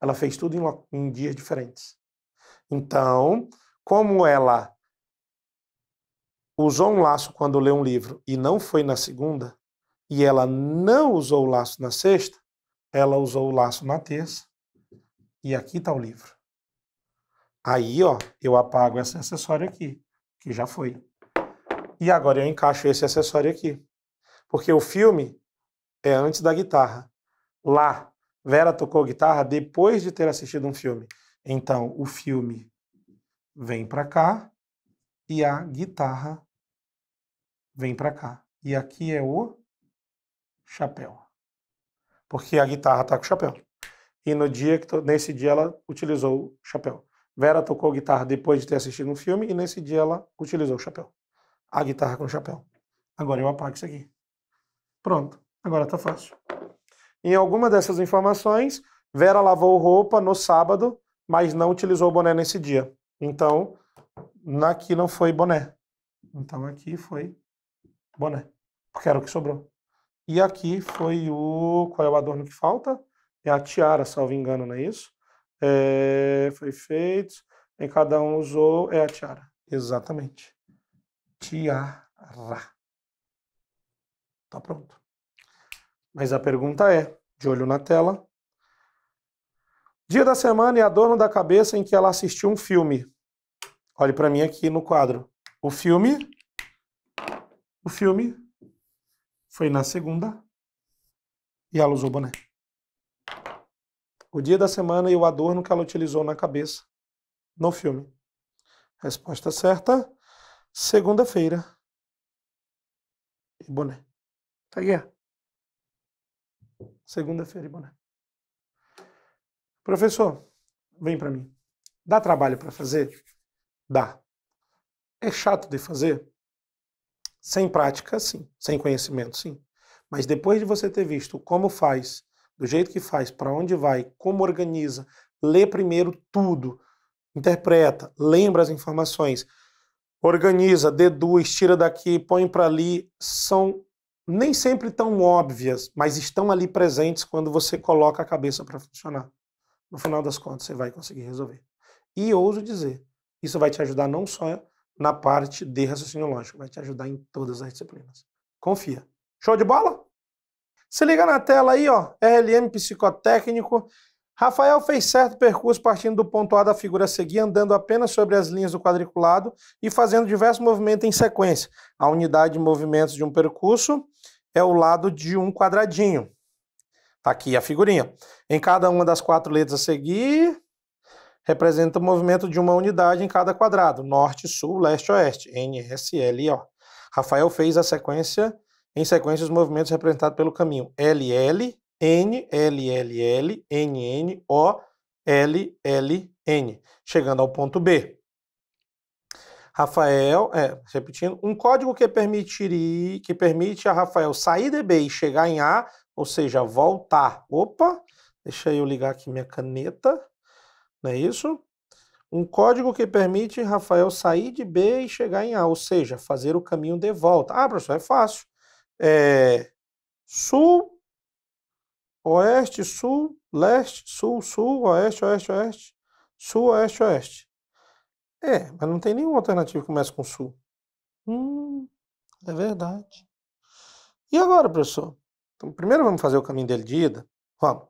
Ela fez tudo em, em dias diferentes. Então, como ela usou um laço quando leu um livro e não foi na segunda, e ela não usou o laço na sexta, ela usou o laço na terça, e aqui está o livro. Aí, ó, eu apago esse acessório aqui, que já foi. E agora eu encaixo esse acessório aqui. Porque o filme é antes da guitarra. Lá, Vera tocou guitarra depois de ter assistido um filme. Então, o filme vem para cá e a guitarra vem para cá. E aqui é o chapéu. Porque a guitarra tá com chapéu. E no dia que nesse dia ela utilizou o chapéu. Vera tocou guitarra depois de ter assistido um filme e nesse dia ela utilizou o chapéu. A guitarra com chapéu. Agora eu apago isso aqui. Pronto. Agora tá fácil. Em alguma dessas informações, Vera lavou roupa no sábado, mas não utilizou o boné nesse dia. Então, aqui não foi boné. Então aqui foi boné, porque era o que sobrou. E aqui foi o. Qual é o adorno que falta? É a tiara, salvo engano, não é isso? É, foi feito. Em cada um usou. É a tiara. Exatamente. Tiara. Tá pronto. Mas a pergunta é: de olho na tela. Dia da semana e adorno da cabeça em que ela assistiu um filme. Olhe para mim aqui no quadro. O filme o filme foi na segunda e ela usou boné. O dia da semana e o adorno que ela utilizou na cabeça no filme. Resposta certa: segunda-feira e boné. Tá aí. Segunda-feira e boné. Professor, vem para mim. Dá trabalho para fazer? Dá. É chato de fazer? Sem prática, sim. Sem conhecimento, sim. Mas depois de você ter visto como faz, do jeito que faz, para onde vai, como organiza, lê primeiro tudo, interpreta, lembra as informações, organiza, deduz, tira daqui, põe para ali, são nem sempre tão óbvias, mas estão ali presentes quando você coloca a cabeça para funcionar. No final das contas, você vai conseguir resolver. E ouso dizer, isso vai te ajudar não só na parte de raciocínio lógico. Vai te ajudar em todas as disciplinas. Confia. Show de bola? Se liga na tela aí, ó. RLM Psicotécnico. Rafael fez certo percurso partindo do ponto A da figura a seguir, andando apenas sobre as linhas do quadriculado e fazendo diversos movimentos em sequência. A unidade de movimentos de um percurso é o lado de um quadradinho. Tá aqui a figurinha. Em cada uma das quatro letras a seguir, representa o movimento de uma unidade em cada quadrado, norte, sul, leste, oeste, NSLO. Rafael fez a sequência, em sequência, os movimentos representados pelo caminho LL, N, LLL, n O, l l n chegando ao ponto B. Rafael, é, repetindo, um código que permitiria, que permite a Rafael sair de B e chegar em A, ou seja, voltar. Opa, deixa eu ligar aqui minha caneta não é isso? Um código que permite Rafael sair de B e chegar em A, ou seja, fazer o caminho de volta. Ah, professor, é fácil. É sul, oeste, sul, leste, sul, sul, oeste, oeste, oeste, sul, oeste, oeste. É, mas não tem nenhuma alternativa que comece com sul. Hum, é verdade. E agora, professor? Então, primeiro vamos fazer o caminho dele de ida? Vamos.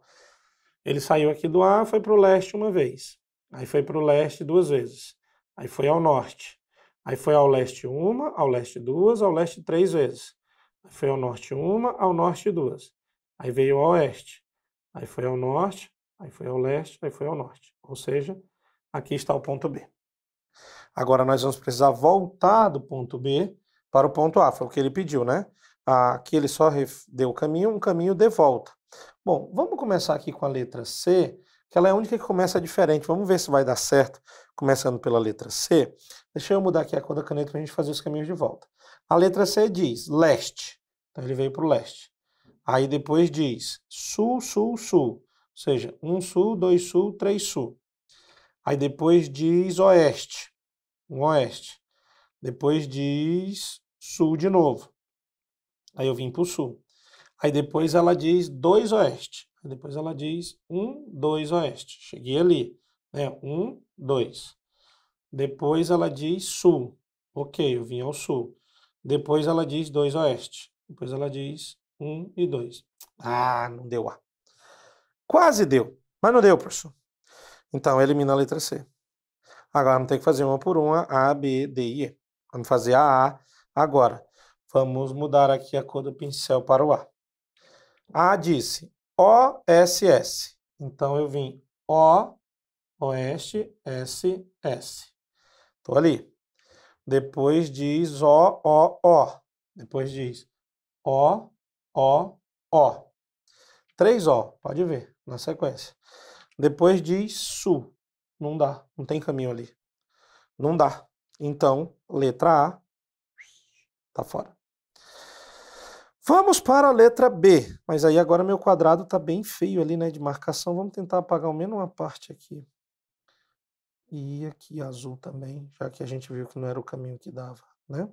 Ele saiu aqui do ar, foi para o leste uma vez, aí foi para o leste duas vezes, aí foi ao norte, aí foi ao leste uma, ao leste duas, ao leste três vezes, aí foi ao norte uma, ao norte duas, aí veio ao oeste, aí foi ao norte, aí foi ao leste, aí foi ao norte. Ou seja, aqui está o ponto B. Agora nós vamos precisar voltar do ponto B para o ponto A, foi o que ele pediu, né? Aqui ele só deu o caminho, um caminho de volta. Bom, vamos começar aqui com a letra C, que ela é a única que começa diferente. Vamos ver se vai dar certo começando pela letra C. Deixa eu mudar aqui a cor da caneta para a gente fazer os caminhos de volta. A letra C diz leste, então ele veio para o leste. Aí depois diz sul, sul, sul, ou seja, um sul, dois sul, três sul. Aí depois diz oeste, um oeste. Depois diz sul de novo. Aí eu vim para o sul. Aí depois ela diz 2 oeste. Aí depois ela diz 1, 2 oeste. Cheguei ali. Né? 1, 2. Depois ela diz sul. Ok, eu vim ao sul. Depois ela diz 2 oeste. Depois ela diz 1 um e 2. Ah, não deu A. Quase deu, mas não deu, professor. Então, elimina a letra C. Agora vamos ter que fazer uma por uma, A, B, D e E. Vamos fazer a A agora. Vamos mudar aqui a cor do pincel para o A. A disse OSS. Então eu vim O, Oeste, S, S. Estou ali. Depois diz O, O, O. Depois diz O, O, O. Três O, pode ver, na sequência. Depois diz Su. Não dá, não tem caminho ali. Não dá. Então, letra A tá fora. Vamos para a letra B. Mas aí agora meu quadrado está bem feio ali, né, de marcação. Vamos tentar apagar ao menos uma parte aqui. E aqui azul também, já que a gente viu que não era o caminho que dava, né?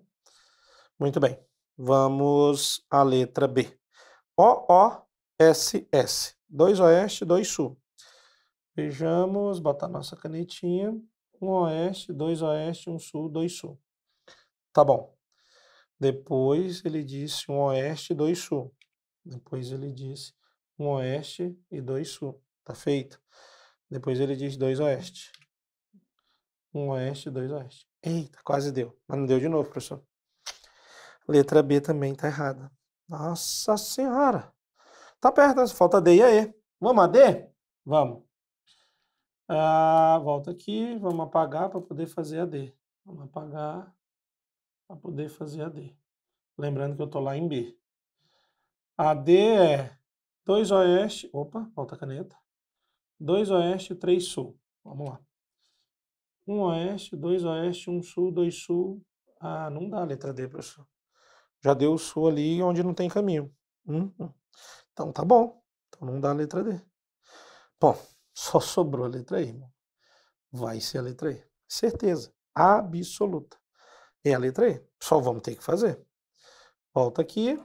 Muito bem. Vamos à letra B. O-O-S-S. Dois oeste, dois sul. Vejamos, botar nossa canetinha. Um oeste, dois oeste, um sul, dois sul. Tá bom. Depois ele disse um oeste e dois sul. Depois ele disse um oeste e dois sul. Tá feito. Depois ele diz dois oeste. Um oeste e dois oeste. Eita, quase deu. Mas não deu de novo, professor. Letra B também tá errada. Nossa senhora. Tá perto, né? falta D e a E. Vamos a D? Vamos. Ah, volta aqui, vamos apagar para poder fazer a D. Vamos apagar para poder fazer AD. Lembrando que eu estou lá em B. AD é 2 oeste, opa, falta a caneta. 2 oeste, 3 sul. Vamos lá. 1 um oeste, 2 oeste, 1 um sul, 2 sul. Ah, não dá a letra D, professor. Já deu o sul ali onde não tem caminho. hum. Então tá bom. Então não dá a letra D. Bom, [laughs] só sobrou a letra E, irmão. Vai ser a letra E. Certeza. Absoluta. É a letra E. Só vamos ter que fazer. Volta aqui.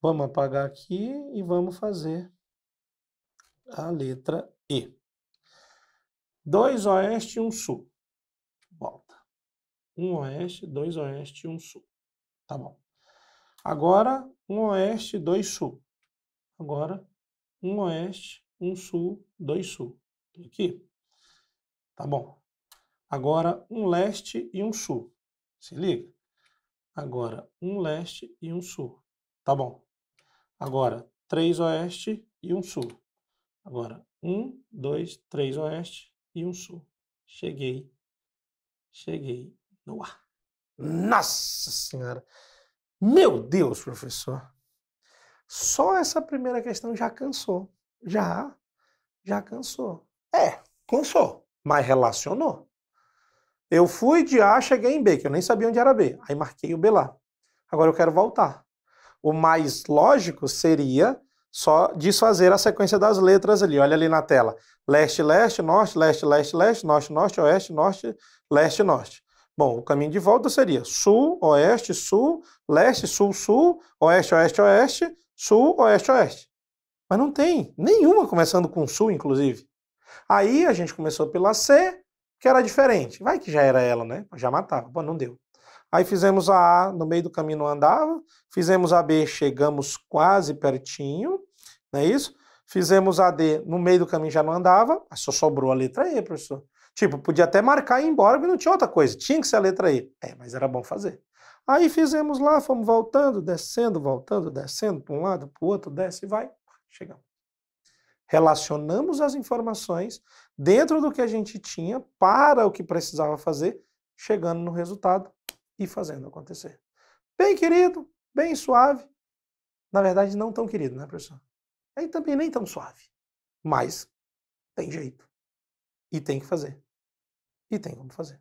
Vamos apagar aqui e vamos fazer a letra E. 2 oeste e 1 um sul. Volta. 1 um oeste, 2 oeste e 1 um sul. Tá bom. Agora, 1 oeste, 2 sul. Agora, 1 oeste, 1 sul, 2 sul. Aqui. Tá bom. Agora, um leste e um sul. Se liga? Agora, um leste e um sul. Tá bom. Agora, três oeste e um sul. Agora, um, dois, três oeste e um sul. Cheguei. Cheguei no ar. Nossa Senhora! Meu Deus, professor! Só essa primeira questão já cansou. Já, já cansou. É, cansou, mas relacionou. Eu fui de A, cheguei em B, que eu nem sabia onde era B. Aí marquei o B lá. Agora eu quero voltar. O mais lógico seria só desfazer a sequência das letras ali. Olha ali na tela. Leste, leste, norte, leste, leste, leste, norte, norte, oeste, norte, leste, norte. Bom, o caminho de volta seria sul, oeste, sul, leste, sul, sul, oeste, oeste, oeste, sul, oeste, oeste. Mas não tem nenhuma começando com sul, inclusive. Aí a gente começou pela C, que era diferente. Vai que já era ela, né? Já matava. Pô, não deu. Aí fizemos a A, no meio do caminho não andava. Fizemos a B, chegamos quase pertinho, não é isso? Fizemos a D, no meio do caminho já não andava, só sobrou a letra E, professor. Tipo, podia até marcar e ir embora, mas não tinha outra coisa. Tinha que ser a letra E. É, mas era bom fazer. Aí fizemos lá, fomos voltando, descendo, voltando, descendo, para um lado, para o outro, desce e vai. Chegamos. Relacionamos as informações dentro do que a gente tinha para o que precisava fazer, chegando no resultado e fazendo acontecer. Bem querido, bem suave. Na verdade, não tão querido, né, professor? Aí é, também nem tão suave. Mas tem jeito. E tem que fazer. E tem como fazer.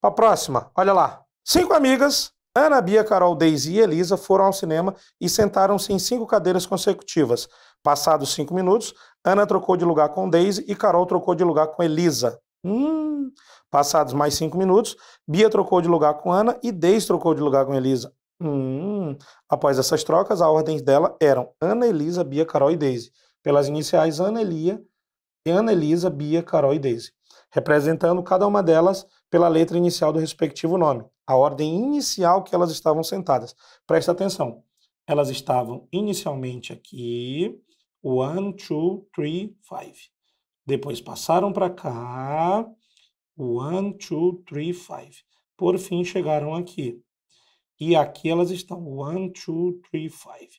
Para a próxima, olha lá. Cinco amigas, Ana, Bia, Carol, Daisy e Elisa, foram ao cinema e sentaram-se em cinco cadeiras consecutivas. Passados cinco minutos, Ana trocou de lugar com Daisy e Carol trocou de lugar com Elisa. Hum. Passados mais cinco minutos, Bia trocou de lugar com Ana e Daisy trocou de lugar com Elisa. Hum. Após essas trocas, as ordens dela eram Ana, Elisa, Bia, Carol e Daisy. Pelas iniciais, Ana, Elia, Ana, Elisa, Bia, Carol e Daisy. Representando cada uma delas pela letra inicial do respectivo nome. A ordem inicial que elas estavam sentadas. Presta atenção. Elas estavam inicialmente aqui One, two, three, five. Depois passaram para cá. One, two, three, five. Por fim, chegaram aqui. E aqui elas estão. One, two, three, five.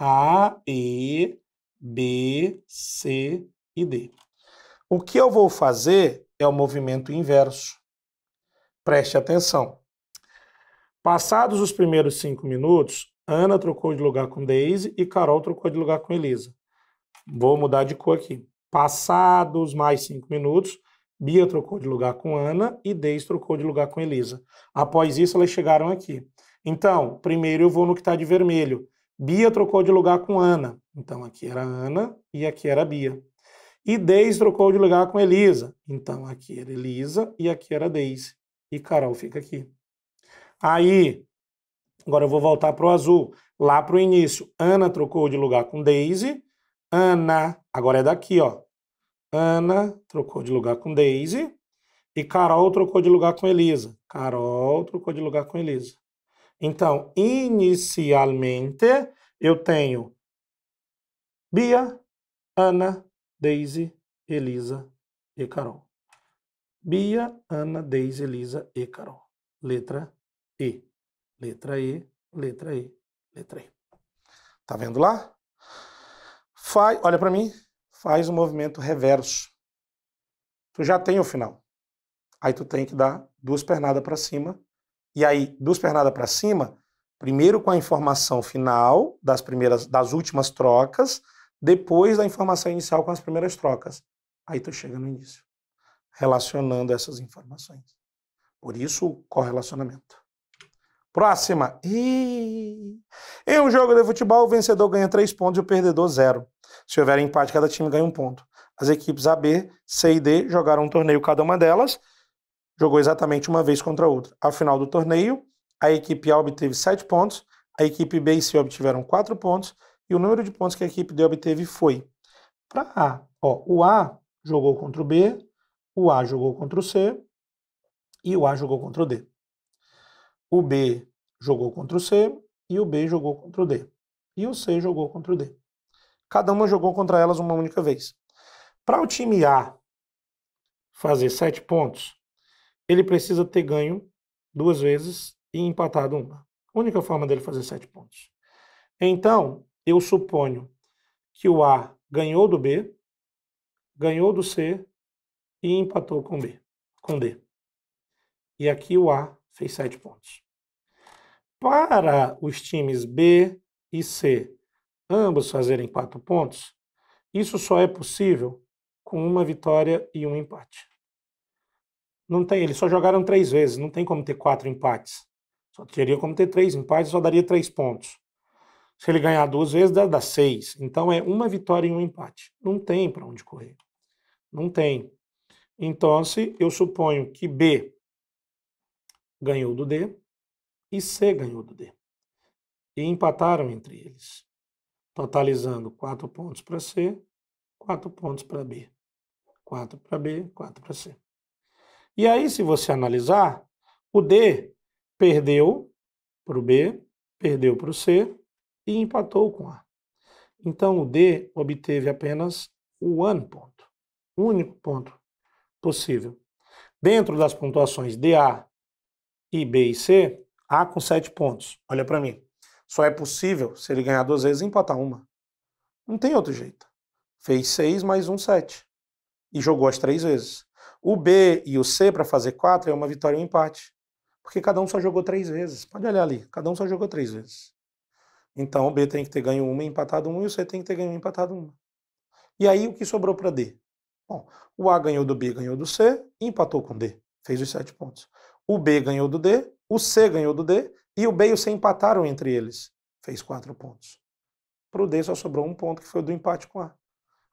A, E, B, C e D. O que eu vou fazer é o movimento inverso. Preste atenção. Passados os primeiros cinco minutos, Ana trocou de lugar com Daisy e Carol trocou de lugar com Elisa. Vou mudar de cor aqui. Passados mais cinco minutos, Bia trocou de lugar com Ana e Deis trocou de lugar com Elisa. Após isso, elas chegaram aqui. Então, primeiro eu vou no que está de vermelho. Bia trocou de lugar com Ana. Então, aqui era Ana e aqui era Bia. E Deis trocou de lugar com Elisa. Então, aqui era Elisa e aqui era Deise. E Carol fica aqui. Aí, agora eu vou voltar para o azul. Lá para o início, Ana trocou de lugar com Daisy Ana, agora é daqui, ó. Ana trocou de lugar com Daisy e Carol trocou de lugar com Elisa. Carol trocou de lugar com Elisa. Então, inicialmente, eu tenho Bia, Ana, Daisy, Elisa e Carol. Bia, Ana, Daisy, Elisa e Carol. Letra E. Letra E, letra E, letra E. Tá vendo lá? faz, olha para mim, faz o um movimento reverso. Tu já tem o final. Aí tu tem que dar duas pernadas para cima. E aí, duas pernadas para cima, primeiro com a informação final das primeiras, das últimas trocas, depois da informação inicial com as primeiras trocas. Aí tu chega no início, relacionando essas informações. Por isso o correlacionamento. Próxima. Ih. Em um jogo de futebol, o vencedor ganha 3 pontos e o perdedor 0. Se houver empate, cada time ganha um ponto. As equipes A, B, C e D jogaram um torneio cada uma delas, jogou exatamente uma vez contra a outra. Ao final do torneio, a equipe A obteve 7 pontos, a equipe B e C obtiveram 4 pontos, e o número de pontos que a equipe D obteve foi para A. Ó, o A jogou contra o B, o A jogou contra o C e o A jogou contra o D. O B jogou contra o C e o B jogou contra o D. E o C jogou contra o D. Cada uma jogou contra elas uma única vez. Para o time A fazer sete pontos, ele precisa ter ganho duas vezes e empatado uma. A única forma dele fazer sete pontos. Então, eu suponho que o A ganhou do B, ganhou do C e empatou com B, com D. E aqui o A fez 7 pontos. Para os times B e C, ambos fazerem 4 pontos, isso só é possível com uma vitória e um empate. Não tem, eles só jogaram três vezes, não tem como ter quatro empates. Só teria como ter três empates, só daria três pontos. Se ele ganhar duas vezes, dá, dá seis. Então é uma vitória e um empate. Não tem para onde correr. Não tem. Então, se eu suponho que B ganhou do D e C ganhou do D. E empataram entre eles, totalizando 4 pontos para C, 4 pontos para B. 4 para B, 4 para C. E aí, se você analisar, o D perdeu para o B, perdeu para o C e empatou com A. Então, o D obteve apenas one ponto, o único ponto possível. Dentro das pontuações DA e B e C, A com 7 pontos. Olha para mim. Só é possível, se ele ganhar duas vezes, empatar uma. Não tem outro jeito. Fez 6 mais 1, um, 7. E jogou as três vezes. O B e o C para fazer 4 é uma vitória e um empate. Porque cada um só jogou três vezes. Pode olhar ali. Cada um só jogou três vezes. Então o B tem que ter ganho uma e empatado uma, e o C tem que ter ganho uma empatado uma. E aí o que sobrou para D? Bom, o A ganhou do B, ganhou do C, e empatou com D. Fez os sete pontos. O B ganhou do D, o C ganhou do D e o B e o C empataram entre eles. Fez quatro pontos. Para o D só sobrou um ponto, que foi o do empate com A.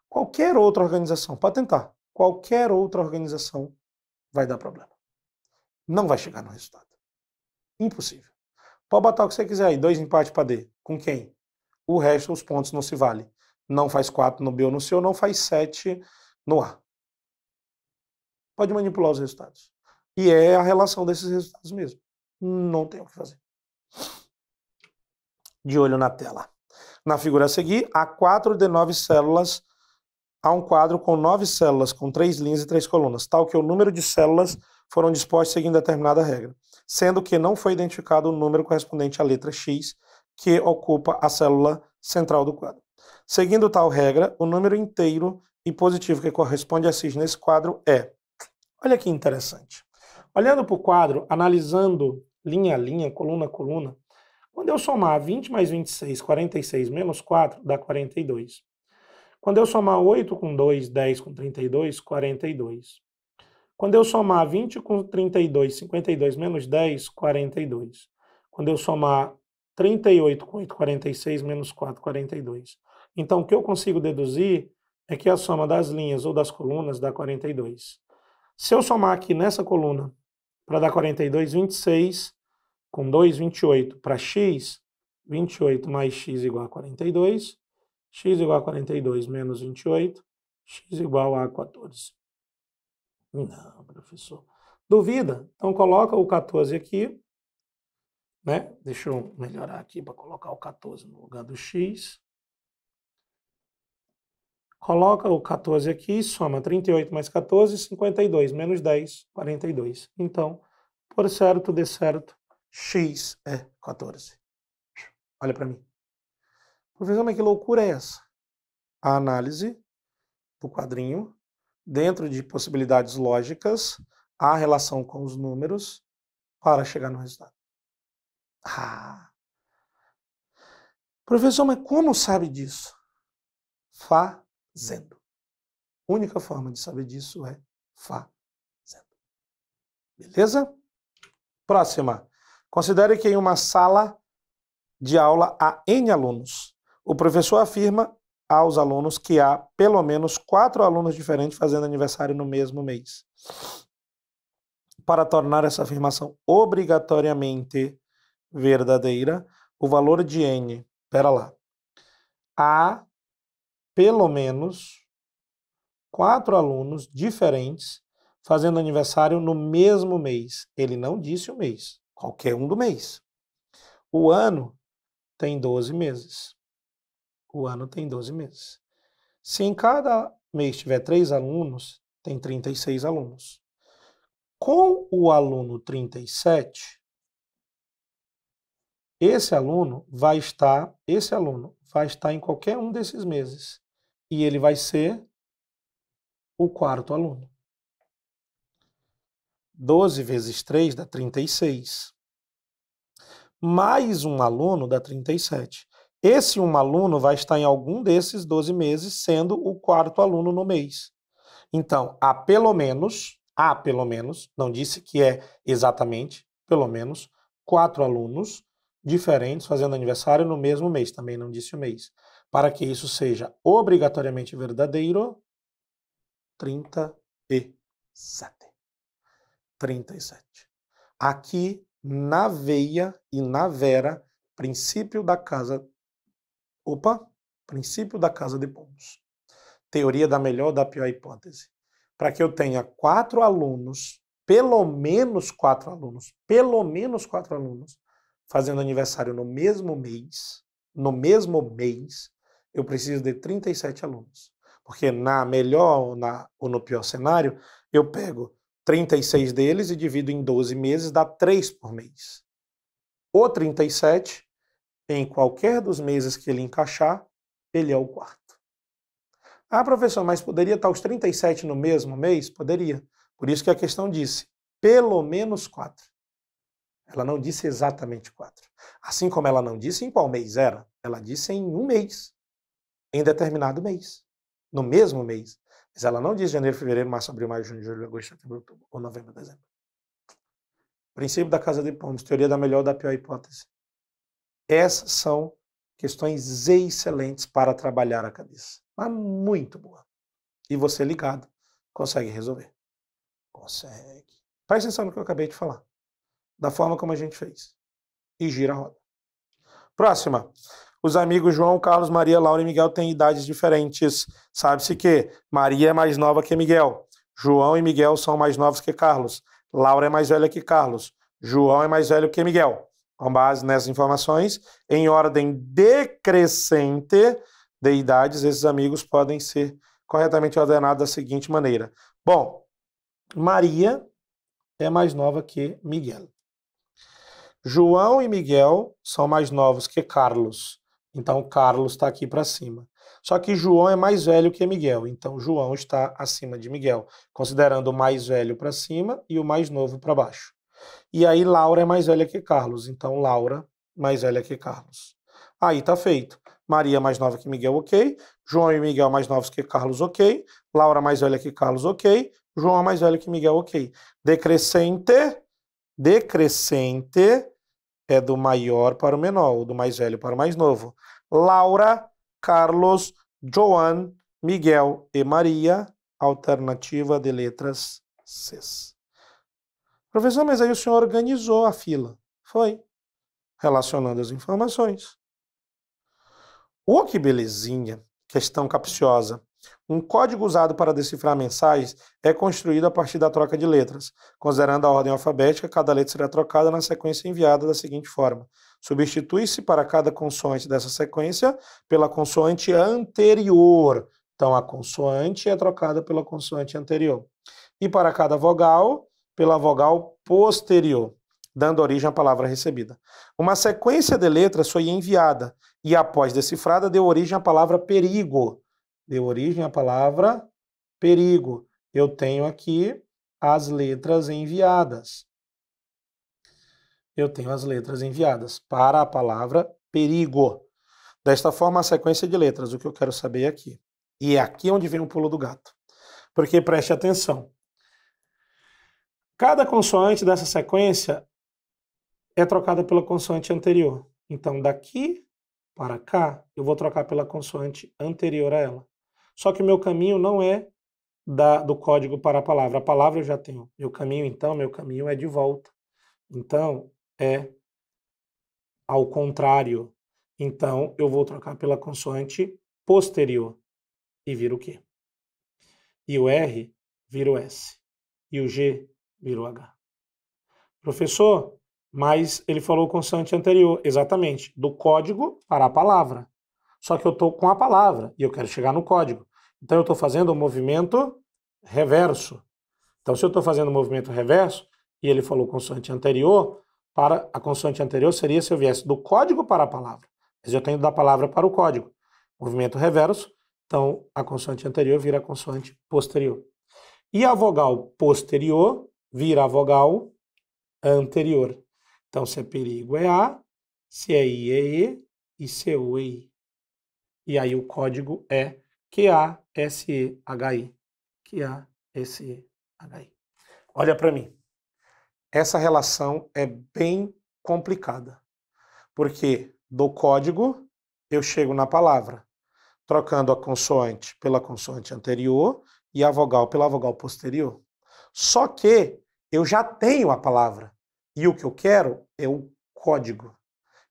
Qualquer outra organização, pode tentar, qualquer outra organização vai dar problema. Não vai chegar no resultado. Impossível. Pode botar o que você quiser aí, dois empates para D. Com quem? O resto, os pontos não se valem. Não faz quatro no B ou no C, ou não faz sete no A. Pode manipular os resultados. E é a relação desses resultados mesmo. Não tem o que fazer. De olho na tela. Na figura a seguir, há quatro de nove células. Há um quadro com nove células, com três linhas e três colunas, tal que o número de células foram dispostas seguindo determinada regra, sendo que não foi identificado o número correspondente à letra X, que ocupa a célula central do quadro. Seguindo tal regra, o número inteiro e positivo que corresponde a X nesse quadro é. Olha que interessante. Olhando para o quadro, analisando linha a linha, coluna a coluna, quando eu somar 20 mais 26, 46 menos 4, dá 42. Quando eu somar 8 com 2, 10 com 32, 42. Quando eu somar 20 com 32, 52 menos 10, 42. Quando eu somar 38 com 8, 46 menos 4, 42. Então, o que eu consigo deduzir é que a soma das linhas ou das colunas dá 42. Se eu somar aqui nessa coluna para dar 42, 26. Com 2, 28. Para x, 28 mais x igual a 42. x igual a 42 menos 28. x igual a 14. Não, professor. Duvida? Então coloca o 14 aqui. Né? Deixa eu melhorar aqui para colocar o 14 no lugar do x. Coloca o 14 aqui, soma 38 mais 14, 52, menos 10, 42. Então, por certo, dê certo, x é 14. Olha para mim. Professor, mas que loucura é essa? A análise do quadrinho, dentro de possibilidades lógicas, a relação com os números para chegar no resultado. Ah! Professor, mas como sabe disso? Fá fazendo. A única forma de saber disso é fazendo. Beleza? Próxima. Considere que em uma sala de aula há N alunos. O professor afirma aos alunos que há pelo menos quatro alunos diferentes fazendo aniversário no mesmo mês. Para tornar essa afirmação obrigatoriamente verdadeira, o valor de n, pera lá, a pelo menos quatro alunos diferentes fazendo aniversário no mesmo mês. Ele não disse o mês, qualquer um do mês. O ano tem 12 meses. O ano tem 12 meses. Se em cada mês tiver três alunos, tem 36 alunos. Com o aluno 37, esse aluno vai estar, esse aluno vai estar em qualquer um desses meses e ele vai ser o quarto aluno. 12 vezes 3 dá 36. Mais um aluno dá 37. Esse um aluno vai estar em algum desses 12 meses, sendo o quarto aluno no mês. Então, há pelo menos, há pelo menos, não disse que é exatamente, pelo menos, quatro alunos diferentes fazendo aniversário no mesmo mês, também não disse o mês. Para que isso seja obrigatoriamente verdadeiro, 37. 37. Aqui, na veia e na vera, princípio da casa. Opa! Princípio da casa de pontos Teoria da melhor ou da pior hipótese. Para que eu tenha quatro alunos, pelo menos quatro alunos, pelo menos quatro alunos, fazendo aniversário no mesmo mês, no mesmo mês, eu preciso de 37 alunos. Porque na melhor ou, na, ou no pior cenário, eu pego 36 deles e divido em 12 meses, dá 3 por mês. O 37, em qualquer dos meses que ele encaixar, ele é o quarto. Ah, professor, mas poderia estar os 37 no mesmo mês? Poderia. Por isso que a questão disse pelo menos quatro. Ela não disse exatamente quatro. Assim como ela não disse em qual mês era, ela disse em um mês em determinado mês, no mesmo mês. Mas ela não diz janeiro, fevereiro, março, abril, maio, junho, julho, agosto, setembro, outubro, ou novembro, dezembro. Princípio da casa de pontos, teoria da melhor ou da pior hipótese. Essas são questões excelentes para trabalhar a cabeça. Mas muito boa. E você ligado consegue resolver. Consegue. Presta atenção no que eu acabei de falar. Da forma como a gente fez. E gira a roda. Próxima os amigos João, Carlos, Maria, Laura e Miguel têm idades diferentes. Sabe-se que Maria é mais nova que Miguel, João e Miguel são mais novos que Carlos, Laura é mais velha que Carlos, João é mais velho que Miguel. Com base nessas informações, em ordem decrescente de idades, esses amigos podem ser corretamente ordenados da seguinte maneira. Bom, Maria é mais nova que Miguel. João e Miguel são mais novos que Carlos. Então Carlos está aqui para cima. Só que João é mais velho que Miguel, então João está acima de Miguel, considerando o mais velho para cima e o mais novo para baixo. E aí Laura é mais velha que Carlos, então Laura mais velha que Carlos. Aí está feito. Maria mais nova que Miguel, ok. João e Miguel mais novos que Carlos, ok. Laura mais velha que Carlos, ok. João mais velho que Miguel, ok. Decrescente, decrescente, é do maior para o menor, ou do mais velho para o mais novo. Laura, Carlos, Joan, Miguel e Maria, alternativa de letras C. Professor, mas aí o senhor organizou a fila. Foi. Relacionando as informações. Oh, que belezinha! Questão capciosa. Um código usado para decifrar mensagens é construído a partir da troca de letras. Considerando a ordem alfabética, cada letra será trocada na sequência enviada da seguinte forma: substitui-se para cada consoante dessa sequência pela consoante anterior. Então, a consoante é trocada pela consoante anterior. E para cada vogal, pela vogal posterior, dando origem à palavra recebida. Uma sequência de letras foi enviada e, após decifrada, deu origem à palavra perigo deu origem à palavra perigo. Eu tenho aqui as letras enviadas. Eu tenho as letras enviadas para a palavra perigo. Desta forma, a sequência de letras, o que eu quero saber aqui. E é aqui onde vem o pulo do gato. Porque preste atenção. Cada consoante dessa sequência é trocada pela consoante anterior. Então, daqui para cá, eu vou trocar pela consoante anterior a ela. Só que o meu caminho não é da, do código para a palavra. A palavra eu já tenho. Meu caminho, então, meu caminho é de volta. Então, é ao contrário. Então, eu vou trocar pela consoante posterior e vira o quê? E o R vira o S. E o G vira o H. Professor, mas ele falou consoante anterior. Exatamente, do código para a palavra só que eu estou com a palavra e eu quero chegar no código. Então eu estou fazendo o um movimento reverso. Então, se eu estou fazendo o um movimento reverso e ele falou consoante anterior, para a consoante anterior seria se eu viesse do código para a palavra. Mas eu tenho da palavra para o código. Movimento reverso, então a consoante anterior vira a consoante posterior. E a vogal posterior vira a vogal anterior. Então, se é perigo é A, se é I é E e se é U é I. E aí o código é QASEHI. QASEHI. Olha para mim. Essa relação é bem complicada. Porque do código eu chego na palavra, trocando a consoante pela consoante anterior e a vogal pela vogal posterior. Só que eu já tenho a palavra e o que eu quero é o código.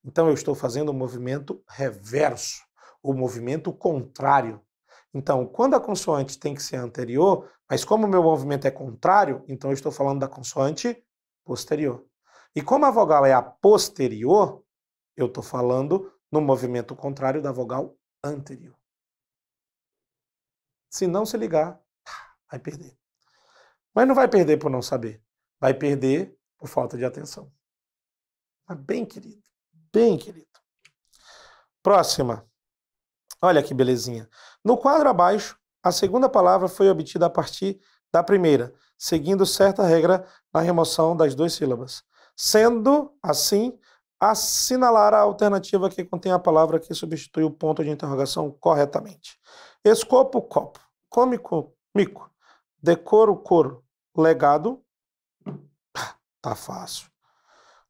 Então eu estou fazendo o um movimento reverso o movimento contrário. Então, quando a consoante tem que ser anterior, mas como o meu movimento é contrário, então eu estou falando da consoante posterior. E como a vogal é a posterior, eu estou falando no movimento contrário da vogal anterior. Se não se ligar, vai perder. Mas não vai perder por não saber, vai perder por falta de atenção. Mas bem querido, bem querido. Próxima. Olha que belezinha. No quadro abaixo, a segunda palavra foi obtida a partir da primeira, seguindo certa regra na remoção das duas sílabas. Sendo assim, assinalar a alternativa que contém a palavra que substitui o ponto de interrogação corretamente. Escopo, copo. Cômico, mico. Decoro, couro. Legado. Tá fácil.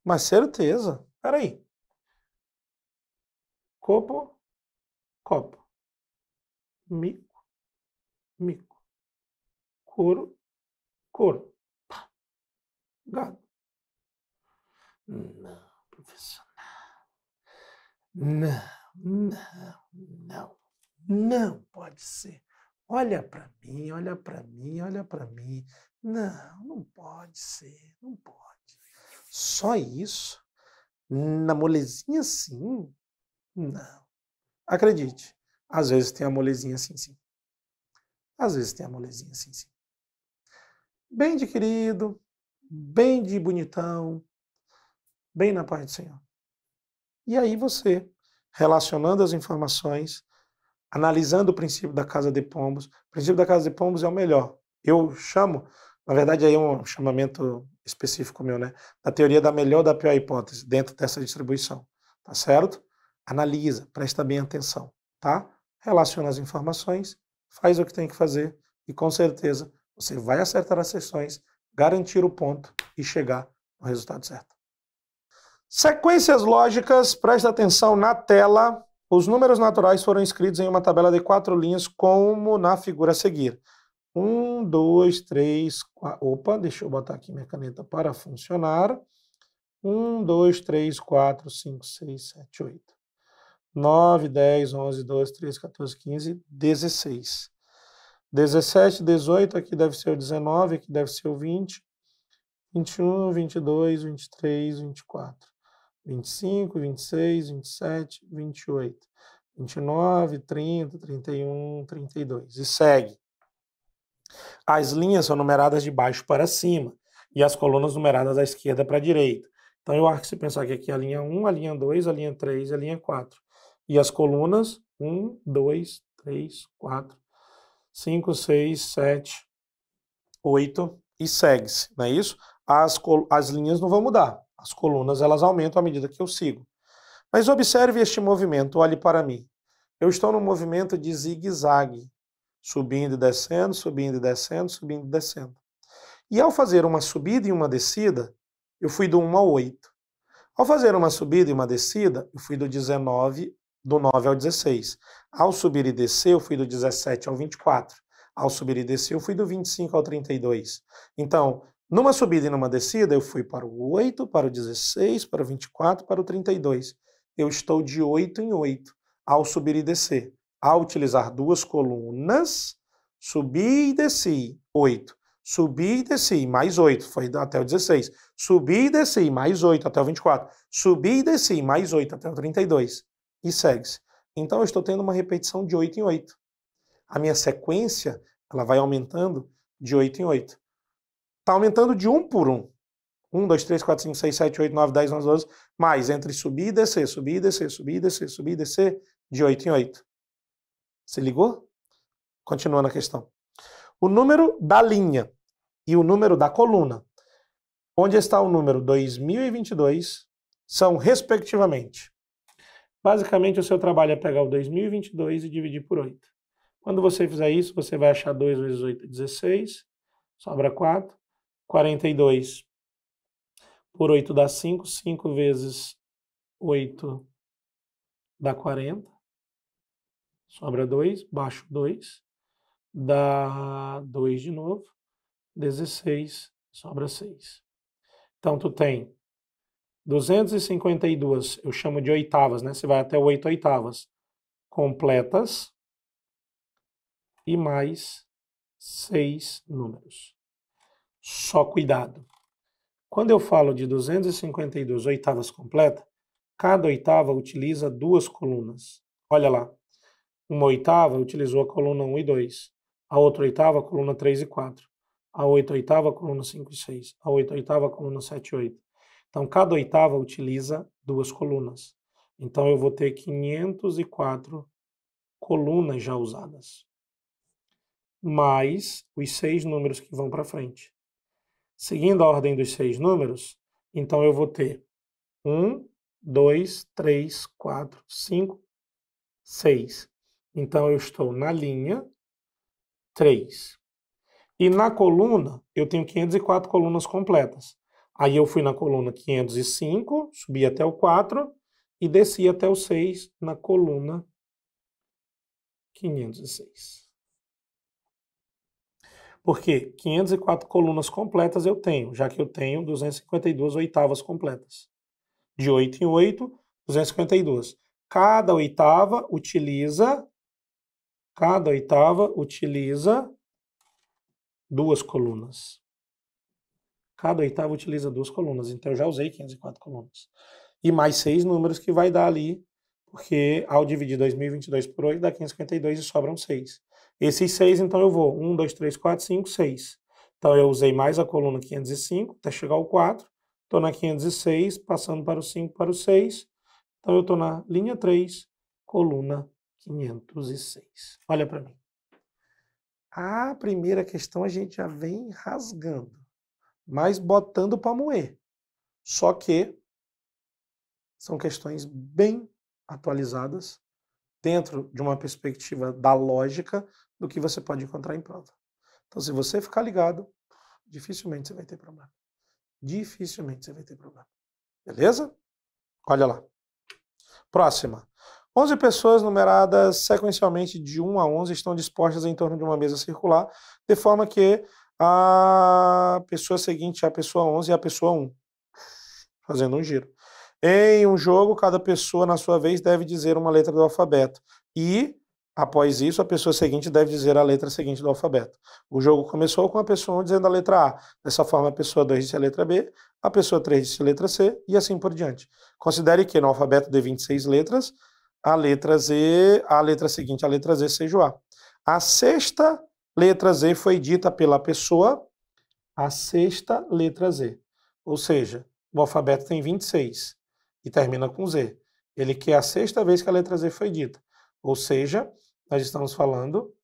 Mas certeza. Peraí. Copo, copo, mico, mico, couro, couro, pá, gado. Não, professor, não. Não, não, não. Não pode ser. Olha para mim, olha para mim, olha para mim. Não, não pode ser, não pode. Só isso? Na molezinha, sim. Não. Acredite, às vezes tem a molezinha sim sim. Às vezes tem a molezinha sim sim. Bem de querido, bem de bonitão, bem na paz do Senhor. E aí você, relacionando as informações, analisando o princípio da casa de pombos, o princípio da casa de pombos é o melhor. Eu chamo, na verdade aí é um chamamento específico meu, né? Da teoria da melhor da pior hipótese dentro dessa distribuição, tá certo? analisa, presta bem atenção, tá? Relaciona as informações, faz o que tem que fazer e com certeza você vai acertar as sessões, garantir o ponto e chegar no resultado certo. Sequências lógicas, presta atenção na tela. Os números naturais foram escritos em uma tabela de quatro linhas, como na figura a seguir. Um, dois, três, quatro. Opa, deixa eu botar aqui minha caneta para funcionar. Um, dois, três, quatro, cinco, seis, sete, oito. 9, 10, 11, 12, 13, 14, 15, 16. 17, 18, aqui deve ser o 19, aqui deve ser o 20, 21, 22, 23, 24, 25, 26, 27, 28, 29, 30, 31, 32. E segue. As linhas são numeradas de baixo para cima e as colunas numeradas da esquerda para a direita. Então eu acho que se pensar que aqui é a linha 1, a linha 2, a linha 3 e a linha 4. E as colunas, 1, 2, 3, 4, 5, 6, 7, 8 e segue-se, não é isso? As, as linhas não vão mudar, as colunas elas aumentam à medida que eu sigo. Mas observe este movimento, olhe para mim. Eu estou no movimento de zigue-zague, subindo e descendo, subindo e descendo, subindo e descendo. E ao fazer uma subida e uma descida, eu fui do 1 ao 8. Ao fazer uma subida e uma descida, eu fui do 19 do 9 ao 16. Ao subir e descer, eu fui do 17 ao 24. Ao subir e descer, eu fui do 25 ao 32. Então, numa subida e numa descida, eu fui para o 8, para o 16, para o 24, para o 32. Eu estou de 8 em 8 ao subir e descer. Ao utilizar duas colunas, subi e desci, 8. Subi e desci, mais 8, foi até o 16. Subi e desci, mais 8, até o 24. Subi e desci, mais 8, até o 32 e segue-se. Então eu estou tendo uma repetição de 8 em 8. A minha sequência ela vai aumentando de 8 em 8. Está aumentando de 1 por 1. 1, 2, 3, 4, 5, 6, 7, 8, 9, 10, 11, 12. Mais entre subir e descer, subir e descer, subir e descer, subir e descer, de 8 em 8. Se ligou? Continuando a questão. O número da linha e o número da coluna, onde está o número 2022, são respectivamente Basicamente, o seu trabalho é pegar o 2022 e dividir por 8. Quando você fizer isso, você vai achar 2 vezes 8 é 16, sobra 4. 42 por 8 dá 5, 5 vezes 8 dá 40, sobra 2, baixo 2, dá 2 de novo, 16, sobra 6. Então, tu tem 252, eu chamo de oitavas, né? Você vai até oito oitavas completas e mais seis números. Só cuidado. Quando eu falo de 252 oitavas completas, cada oitava utiliza duas colunas. Olha lá. Uma oitava utilizou a coluna 1 e 2, a outra oitava a coluna 3 e 4, a oito oitava a coluna 5 e 6, a oito oitava a coluna 7 e 8 então, cada oitava utiliza duas colunas. Então, eu vou ter 504 colunas já usadas, mais os seis números que vão para frente. Seguindo a ordem dos seis números, então eu vou ter 1, 2, 3, 4, 5, 6. Então, eu estou na linha 3. E na coluna, eu tenho 504 colunas completas. Aí eu fui na coluna 505, subi até o 4 e desci até o 6 na coluna 506. Porque 504 colunas completas eu tenho, já que eu tenho 252 oitavas completas. De 8 em 8, 252. Cada oitava utiliza cada oitava utiliza duas colunas. Cada oitava utiliza duas colunas, então eu já usei 504 colunas. E mais seis números que vai dar ali, porque ao dividir 2022 por 8 dá 552 e sobram seis. Esses seis, então eu vou 1, 2, 3, 4, 5, 6. Então eu usei mais a coluna 505 até chegar ao 4. Estou na 506, passando para o 5, para o 6. Então eu estou na linha 3, coluna 506. Olha para mim. A primeira questão a gente já vem rasgando mas botando para moer. Só que são questões bem atualizadas dentro de uma perspectiva da lógica do que você pode encontrar em prova. Então, se você ficar ligado, dificilmente você vai ter problema. Dificilmente você vai ter problema. Beleza? Olha lá. Próxima. 11 pessoas numeradas sequencialmente de 1 a 11 estão dispostas em torno de uma mesa circular, de forma que a pessoa seguinte, a pessoa 11 e a pessoa 1, fazendo um giro. Em um jogo, cada pessoa, na sua vez, deve dizer uma letra do alfabeto. E, após isso, a pessoa seguinte deve dizer a letra seguinte do alfabeto. O jogo começou com a pessoa 1 dizendo a letra A. Dessa forma, a pessoa 2 disse a letra B, a pessoa 3 disse a letra C e assim por diante. Considere que no alfabeto de 26 letras, a letra Z, a letra seguinte, a letra Z seja o A. A sexta Letra Z foi dita pela pessoa, a sexta letra Z. Ou seja, o alfabeto tem 26 e termina com Z. Ele quer a sexta vez que a letra Z foi dita. Ou seja, nós estamos falando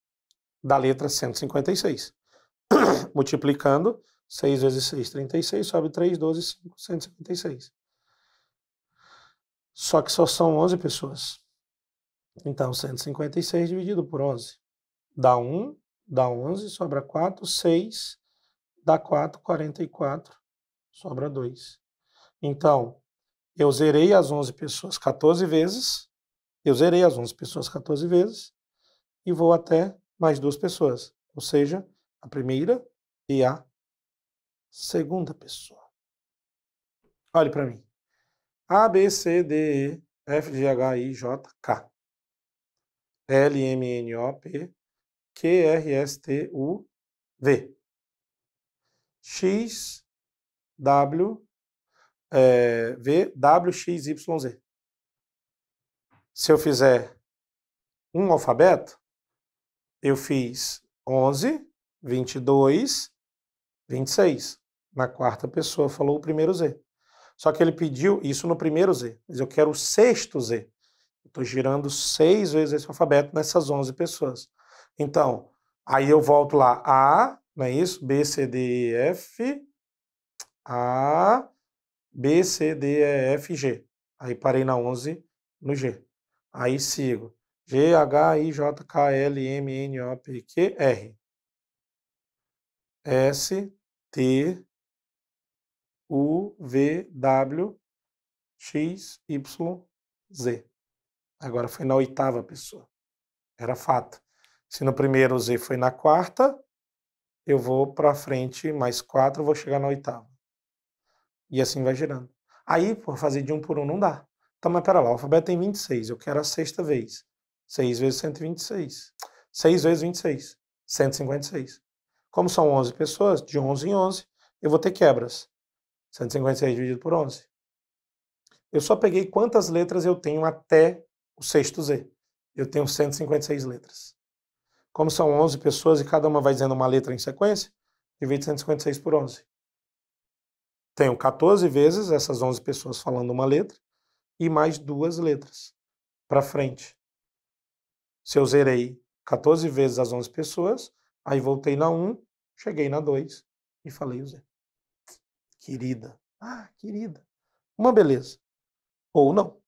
da letra 156. [coughs] Multiplicando, 6 vezes 6, 36, sobe 3, 12, 5, 156. Só que só são 11 pessoas. Então, 156 dividido por 11 dá 1 dá 11, sobra 4, 6, dá 4, 44, sobra 2. Então, eu zerei as 11 pessoas 14 vezes, eu zerei as 11 pessoas 14 vezes e vou até mais duas pessoas, ou seja, a primeira e a segunda pessoa. Olhe para mim. A, B, C, D, E, F, G, H, I, J, K. L, M, N, O, P, Q-R-S-T-U-V. X, W, eh, V, W, X, Y, Z. Se eu fizer um alfabeto, eu fiz 11, 22, 26. Na quarta pessoa falou o primeiro Z. Só que ele pediu isso no primeiro Z, mas eu quero o sexto Z. Estou girando seis vezes esse alfabeto nessas 11 pessoas. Então, aí eu volto lá, A, não é isso? B, C, D, E, F, A, B, C, D, E, F, G. Aí parei na 11, no G. Aí sigo. G, H, I, J, K, L, M, N, O, P, Q, R. S, T, U, V, W, X, Y, Z. Agora foi na oitava pessoa. Era fato. Se no primeiro Z foi na quarta, eu vou para frente mais quatro, vou chegar na oitava. E assim vai girando. Aí, por fazer de um por um não dá. Então, mas pera lá, o alfabeto tem 26, eu quero a sexta vez. 6 vezes 126. 6 vezes 26, 156. Como são 11 pessoas, de 11 em 11, eu vou ter quebras. 156 dividido por 11. Eu só peguei quantas letras eu tenho até o sexto Z. Eu tenho 156 letras. Como são 11 pessoas e cada uma vai dizendo uma letra em sequência, divide 156 por 11. Tenho 14 vezes essas 11 pessoas falando uma letra e mais duas letras para frente. Se eu zerei 14 vezes as 11 pessoas, aí voltei na 1, cheguei na 2 e falei o Z. Querida. Ah, querida. Uma beleza. Ou não.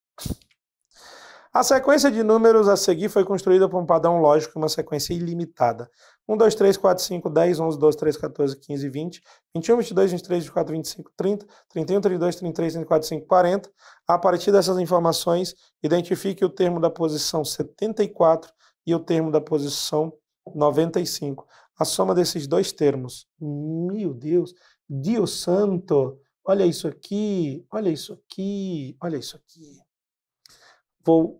A sequência de números a seguir foi construída por um padrão lógico, uma sequência ilimitada. 1, 2, 3, 4, 5, 10, 11, 12, 13, 14, 15, 20, 21, 22, 23, 24, 25, 30, 31, 32, 33, 34, 5, 40. A partir dessas informações, identifique o termo da posição 74 e o termo da posição 95. A soma desses dois termos. Meu Deus! Deus santo! Olha isso aqui, olha isso aqui, olha isso aqui. Vou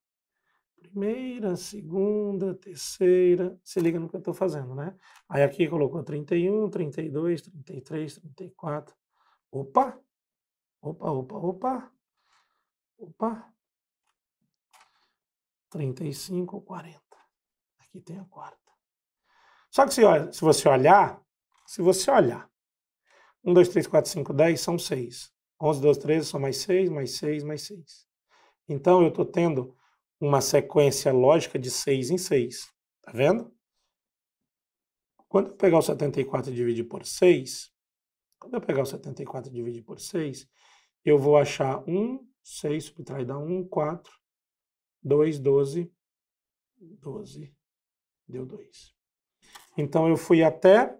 primeira, segunda, terceira. Se liga no que eu estou fazendo, né? Aí aqui colocou 31, 32, 33, 34. Opa! Opa, opa, opa! Opa! 35 40. Aqui tem a quarta. Só que se, se você olhar, se você olhar, 1, 2, 3, 4, 5, 10 são 6. 11, 12, 13 são mais 6, mais 6, mais 6. Então eu estou tendo uma sequência lógica de 6 em 6. Tá vendo? Quando eu pegar o 74 e dividir por 6, quando eu pegar o 74 e dividir por 6, eu vou achar 1, 6, subtrai da 1, 4, 2, 12, 12, deu 2. Então eu fui até.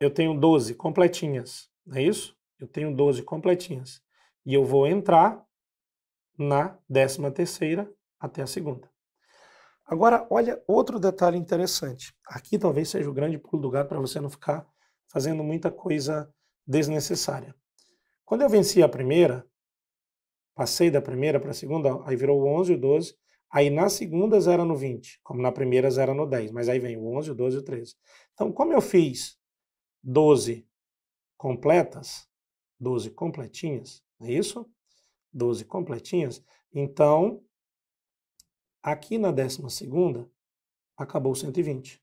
Eu tenho 12 completinhas, não é isso? Eu tenho 12 completinhas. E eu vou entrar na décima terceira até a segunda. Agora, olha outro detalhe interessante. Aqui talvez seja o grande pulo do gato para você não ficar fazendo muita coisa desnecessária. Quando eu venci a primeira, passei da primeira para a segunda, aí virou o 11 e o 12, aí na segunda era no 20, como na primeira era no 10, mas aí vem o 11, o 12 e o 13. Então, como eu fiz 12 completas, 12 completinhas, é isso? 12 completinhas, então aqui na décima segunda acabou 120.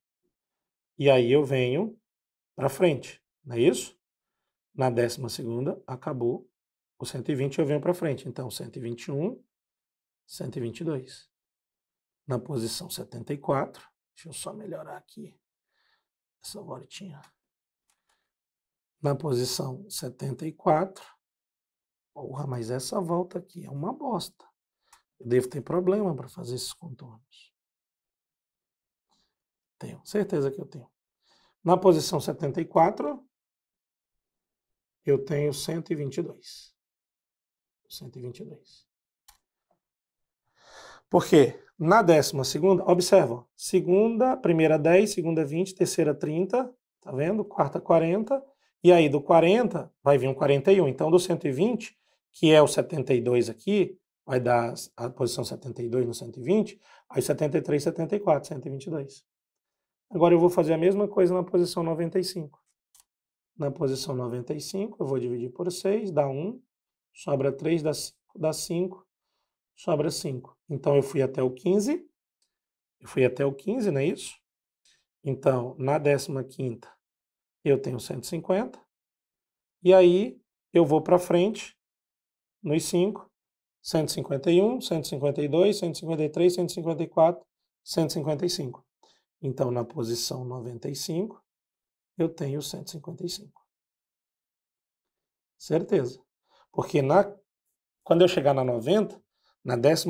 E aí eu venho para frente, não é isso? Na décima segunda acabou o 120 eu venho para frente. Então 121, 122. Na posição 74, deixa eu só melhorar aqui essa voltinha. Na posição 74, Porra, mas essa volta aqui é uma bosta. Eu devo ter problema para fazer esses contornos. Tenho, certeza que eu tenho. Na posição 74, eu tenho 122. 122. Por quê? Na décima segunda, observa, segunda, primeira 10, segunda 20, terceira 30, tá vendo? Quarta 40, e aí do 40 vai vir um 41. Então do 120 que é o 72 aqui, vai dar a posição 72 no 120, aí 73, 74, 122. Agora eu vou fazer a mesma coisa na posição 95. Na posição 95, eu vou dividir por 6, dá 1, sobra 3, dá 5, dá 5, sobra 5. Então eu fui até o 15, eu fui até o 15, não é isso? Então, na 15 eu tenho 150, e aí eu vou para frente, nos 5, 151, 152, 153, 154, 155. Então, na posição 95, eu tenho 155. Certeza. Porque na, quando eu chegar na 90, na 15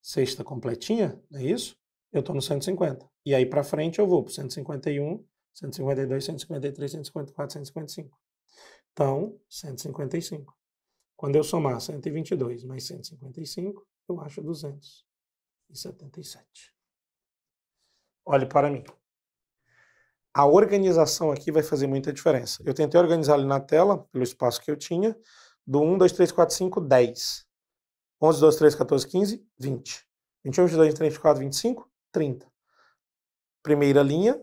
sexta completinha, é isso? Eu estou no 150. E aí para frente eu vou para 151, 152, 153, 154, 155. Então, 155. Quando eu somar 122 mais 155, eu acho 277. Olhe para mim. A organização aqui vai fazer muita diferença. Eu tentei organizar ali na tela, pelo espaço que eu tinha, do 1, 2, 3, 4, 5, 10. 11, 12, 13, 14, 15, 20. 21, 22, 23, 24, 25, 30. Primeira linha,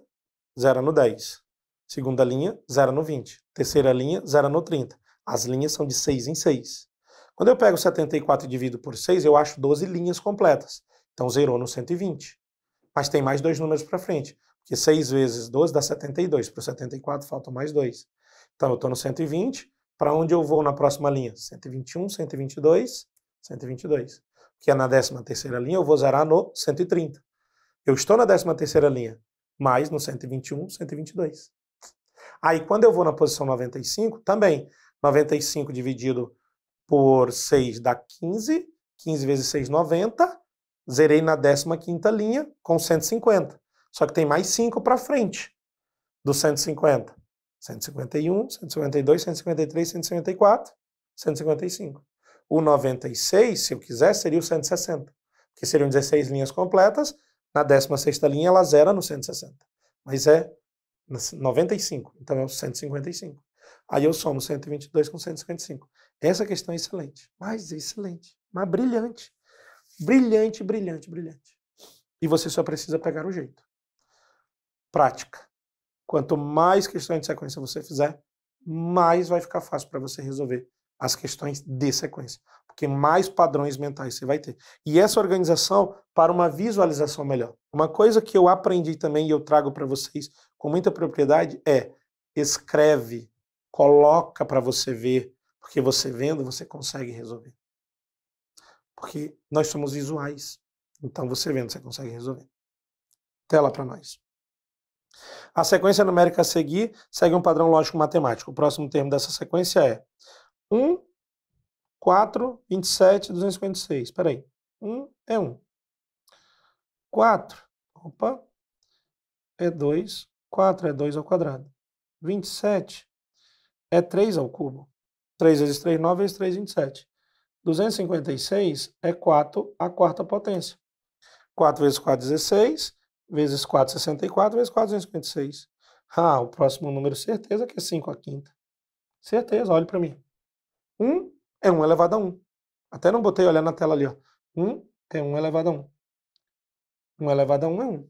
zero no 10. Segunda linha, 0 no 20. Terceira linha, 0 no 30. As linhas são de 6 em 6. Quando eu pego 74 e divido por 6, eu acho 12 linhas completas. Então zerou no 120. Mas tem mais dois números para frente, porque 6 vezes 12 dá 72. Para o 74 faltam mais dois. Então eu estou no 120. Para onde eu vou na próxima linha? 121, 122, 122. Que é na 13 terceira linha, eu vou zerar no 130. Eu estou na 13 terceira linha, mais no 121, 122. Aí quando eu vou na posição 95, também 95 dividido por 6 dá 15, 15 vezes 6, 90. Zerei na 15 linha com 150. Só que tem mais 5 para frente do 150. 151, 152, 153, 154, 155. O 96, se eu quiser, seria o 160, Porque seriam 16 linhas completas. Na 16 linha ela zera no 160. Mas é 95. Então é o 155. Aí eu somo 122 com 155. Essa questão é excelente. Mas é excelente. Mas brilhante. Brilhante, brilhante, brilhante. E você só precisa pegar o jeito. Prática. Quanto mais questões de sequência você fizer, mais vai ficar fácil para você resolver as questões de sequência. Porque mais padrões mentais você vai ter. E essa organização para uma visualização melhor. Uma coisa que eu aprendi também e eu trago para vocês com muita propriedade é escreve, coloca para você ver, porque você vendo, você consegue resolver. Porque nós somos visuais. Então você vendo, você consegue resolver. Tela para nós. A sequência numérica a seguir segue um padrão lógico-matemático. O próximo termo dessa sequência é 1, 4, 27, 256. Espera aí. 1 é 1. 4, opa, é 2, 4 é 2 ao quadrado. 27 é 3 ao cubo. 3 vezes 3, 9 vezes 3, 27. 256 é 4 à quarta potência. 4 vezes 4, 16. Vezes 4, 64. Vezes 4, 256. Ah, o próximo número, certeza que é 5 à quinta. Certeza, olhe para mim. 1 é 1 elevado a 1. Até não botei olhar na tela ali. Ó. 1 é 1 elevado a 1. 1 elevado a 1 é 1.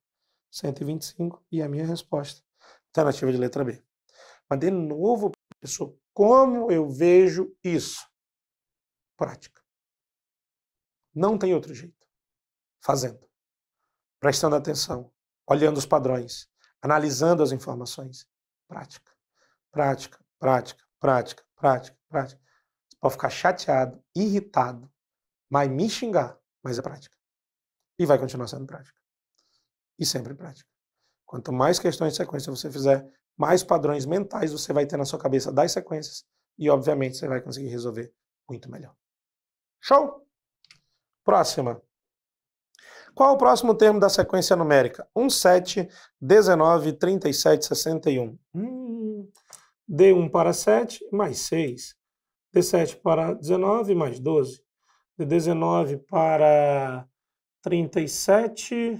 125 e a minha resposta. Alternativa de letra B. Mas, de novo, professor, como eu vejo isso? Prática. Não tem outro jeito. Fazendo. Prestando atenção. Olhando os padrões. Analisando as informações. Prática. Prática, prática, prática, prática, prática. Você pode ficar chateado, irritado, mas me xingar, mas é prática. E vai continuar sendo prática e sempre prática. Quanto mais questões de sequência você fizer, mais padrões mentais você vai ter na sua cabeça das sequências e, obviamente, você vai conseguir resolver muito melhor. Show? Próxima. Qual o próximo termo da sequência numérica? 1, 7, 19, 37, 61. Hum, D1 para 7, mais 6. D7 para 19, mais 12. D19 para 37,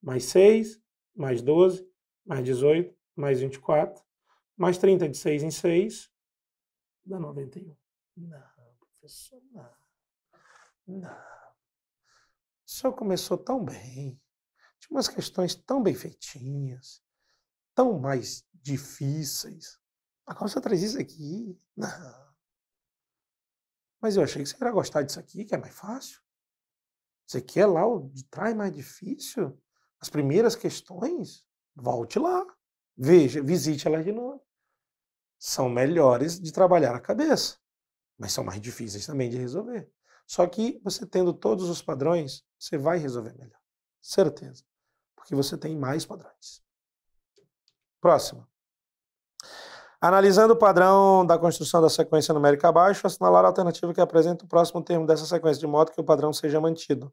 mais 6, mais 12, mais 18, mais 24, mais 30 de 6 em 6, dá 91. Não, professor, não. Não. O senhor começou tão bem, tinha umas questões tão bem feitinhas, tão mais difíceis. Agora você traz isso aqui? Não. Mas eu achei que você ia gostar disso aqui, que é mais fácil. Isso aqui é lá o de trás mais difícil. As primeiras questões, volte lá, veja, visite elas de novo. São melhores de trabalhar a cabeça, mas são mais difíceis também de resolver. Só que você tendo todos os padrões, você vai resolver melhor. Certeza. Porque você tem mais padrões. Próxima. Analisando o padrão da construção da sequência numérica abaixo, assinalar a alternativa que apresenta o próximo termo dessa sequência, de modo que o padrão seja mantido.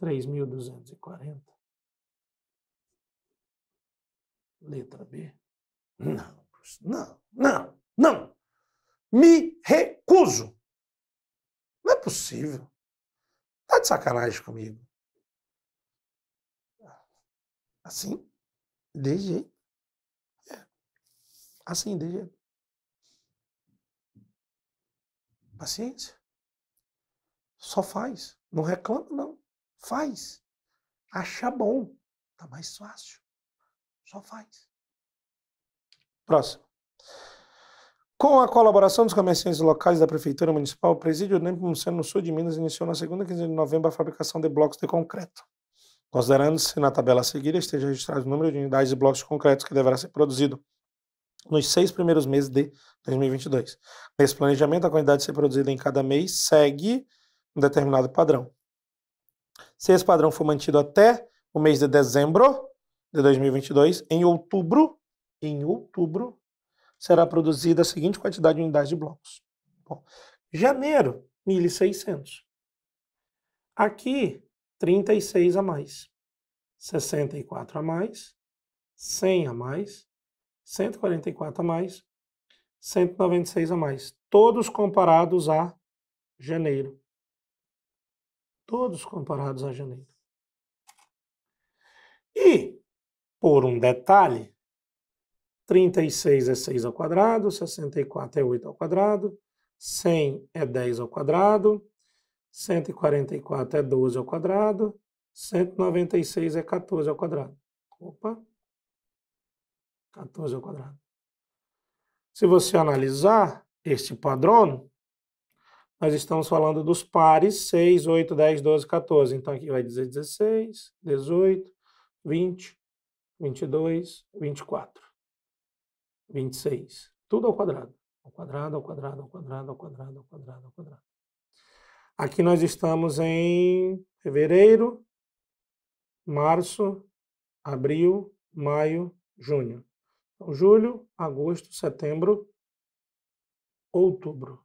3.240. Letra B. Não, não, não, não. Me recuso. Não é possível. Tá de sacanagem comigo. Assim, de jeito. É. Assim, de jeito. Paciência. Só faz. Não reclama, não. Faz. Achar bom. Tá mais fácil. Só faz. Próximo. Com a colaboração dos comerciantes locais da Prefeitura Municipal, o Presídio Nepomuceno no sul de Minas iniciou na segunda quinzena de novembro a fabricação de blocos de concreto. Considerando-se na tabela a seguir, esteja registrado o número de unidades de blocos de concreto que deverá ser produzido nos seis primeiros meses de 2022. Nesse planejamento, a quantidade a ser produzida em cada mês segue um determinado padrão. Se esse padrão for mantido até o mês de dezembro de 2022, em outubro, em outubro, será produzida a seguinte quantidade de unidades de blocos. Bom, janeiro, 1.600. Aqui, 36 a mais, 64 a mais, 100 a mais, 144 a mais, 196 a mais, todos comparados a janeiro todos comparados a janeiro. E, por um detalhe, 36 é 6 ao quadrado, 64 é 8 ao quadrado, 100 é 10 ao quadrado, 144 é 12 ao quadrado, 196 é 14 ao quadrado. Opa! 14 ao quadrado. Se você analisar este padrão, nós estamos falando dos pares 6, 8, 10, 12, 14. Então aqui vai dizer 16, 18, 20, 22, 24, 26. Tudo ao quadrado. Ao quadrado, ao quadrado, ao quadrado, ao quadrado, ao quadrado, ao quadrado. Aqui nós estamos em fevereiro, março, abril, maio, junho. Então, julho, agosto, setembro, outubro.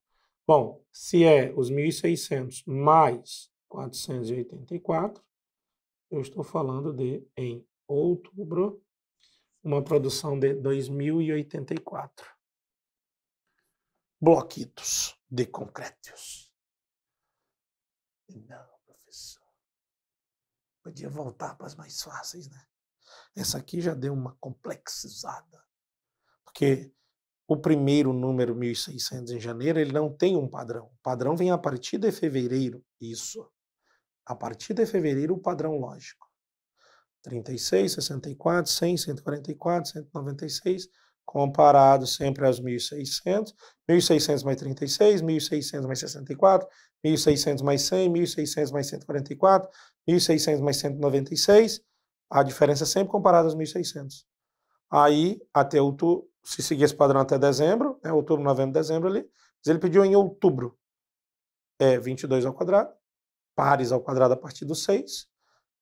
Bom, se é os 1.600 mais 484, eu estou falando de, em outubro, uma produção de 2.084 bloquitos de concretos. Não, professor. Podia voltar para as mais fáceis, né? Essa aqui já deu uma complexizada. Porque o primeiro número 1600 em janeiro, ele não tem um padrão. O padrão vem a partir de fevereiro, isso. A partir de fevereiro, o padrão lógico. 36, 64, 100, 144, 196, comparado sempre aos 1600, 1600 mais 36, 1600 mais 64, 1600 mais 100, 1600 mais 144, 1600 mais 196, a diferença é sempre comparada aos 1600. Aí, até outubro, se seguir esse padrão até dezembro, né, outubro, novembro, dezembro ali, mas ele pediu em outubro é 22 ao quadrado, pares ao quadrado a partir do 6,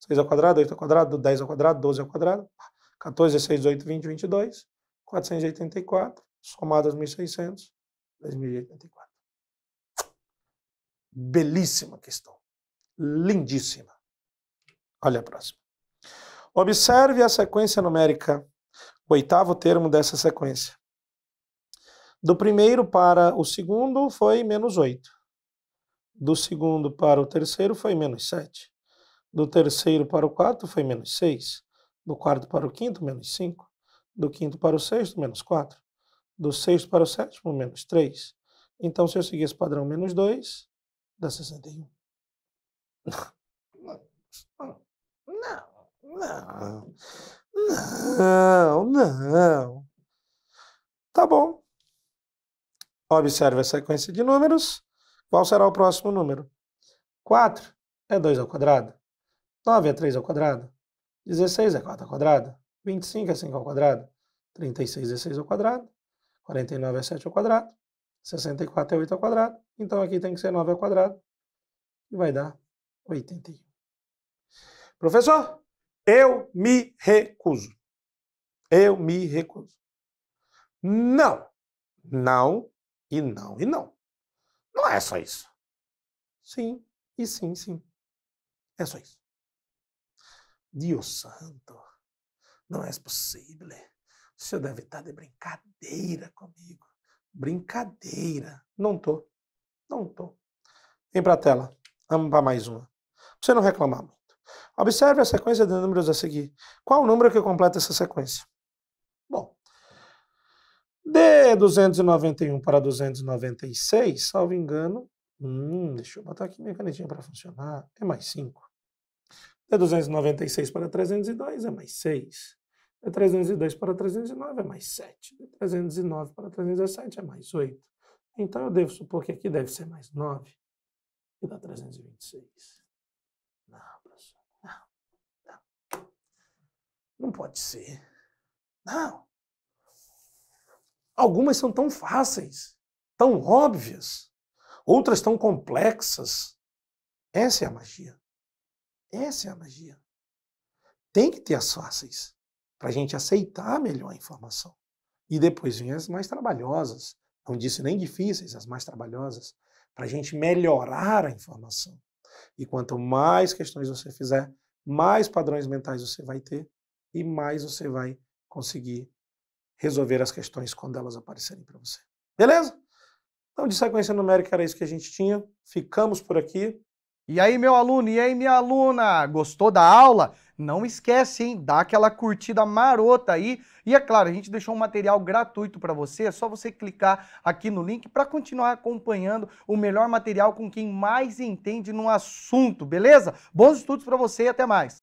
6 ao quadrado, 8 ao quadrado, 10 ao quadrado, 12 ao quadrado, 14, 16, 18, 20, 22, 484, somadas 1.600, 2.084. Belíssima questão. Lindíssima. Olha a próxima. Observe a sequência numérica oitavo termo dessa sequência. Do primeiro para o segundo foi menos 8. Do segundo para o terceiro foi menos 7. Do terceiro para o quarto foi menos 6. Do quarto para o quinto, menos 5. Do quinto para o sexto, menos 4. Do sexto para o sétimo, menos 3. Então, se eu seguir esse padrão, menos 2, dá 61. [laughs] Não, não, não. Não, não. Tá bom. Observe a sequência de números. Qual será o próximo número? 4 é 2 ao quadrado. 9 é 3 ao quadrado. 16 é 4 ao quadrado. 25 é 5 ao quadrado. 36 é 6 ao quadrado. 49 é 7 ao quadrado. 64 é 8 ao quadrado. Então aqui tem que ser 9 ao quadrado. E vai dar 81. Professor, eu me recuso. Eu me recuso. Não, não e não e não. Não é só isso. Sim e sim, sim. É só isso. Deus santo, não é possível. O senhor deve estar de brincadeira comigo. Brincadeira. Não tô. Não tô. Vem pra tela. Vamos para mais uma. Pra você não reclamar, mãe. Observe a sequência de números a seguir. Qual o número que completa essa sequência? Bom, de 291 para 296, salvo engano, hum, deixa eu botar aqui minha canetinha para funcionar, é mais 5. De 296 para 302 é mais 6. De 302 para 309 é mais 7. De 309 para 317 é mais 8. Então eu devo supor que aqui deve ser mais 9, que dá 326. Não pode ser. Não. Algumas são tão fáceis, tão óbvias, outras tão complexas. Essa é a magia. Essa é a magia. Tem que ter as fáceis para a gente aceitar melhor a informação. E depois vêm as mais trabalhosas, não disse nem difíceis, as mais trabalhosas, para a gente melhorar a informação. E quanto mais questões você fizer, mais padrões mentais você vai ter e mais você vai conseguir resolver as questões quando elas aparecerem para você. Beleza? Então, de sequência numérica era isso que a gente tinha. Ficamos por aqui. E aí, meu aluno, e aí, minha aluna, gostou da aula? Não esquece, hein? Dá aquela curtida marota aí. E é claro, a gente deixou um material gratuito para você, é só você clicar aqui no link para continuar acompanhando o melhor material com quem mais entende no assunto, beleza? Bons estudos para você e até mais!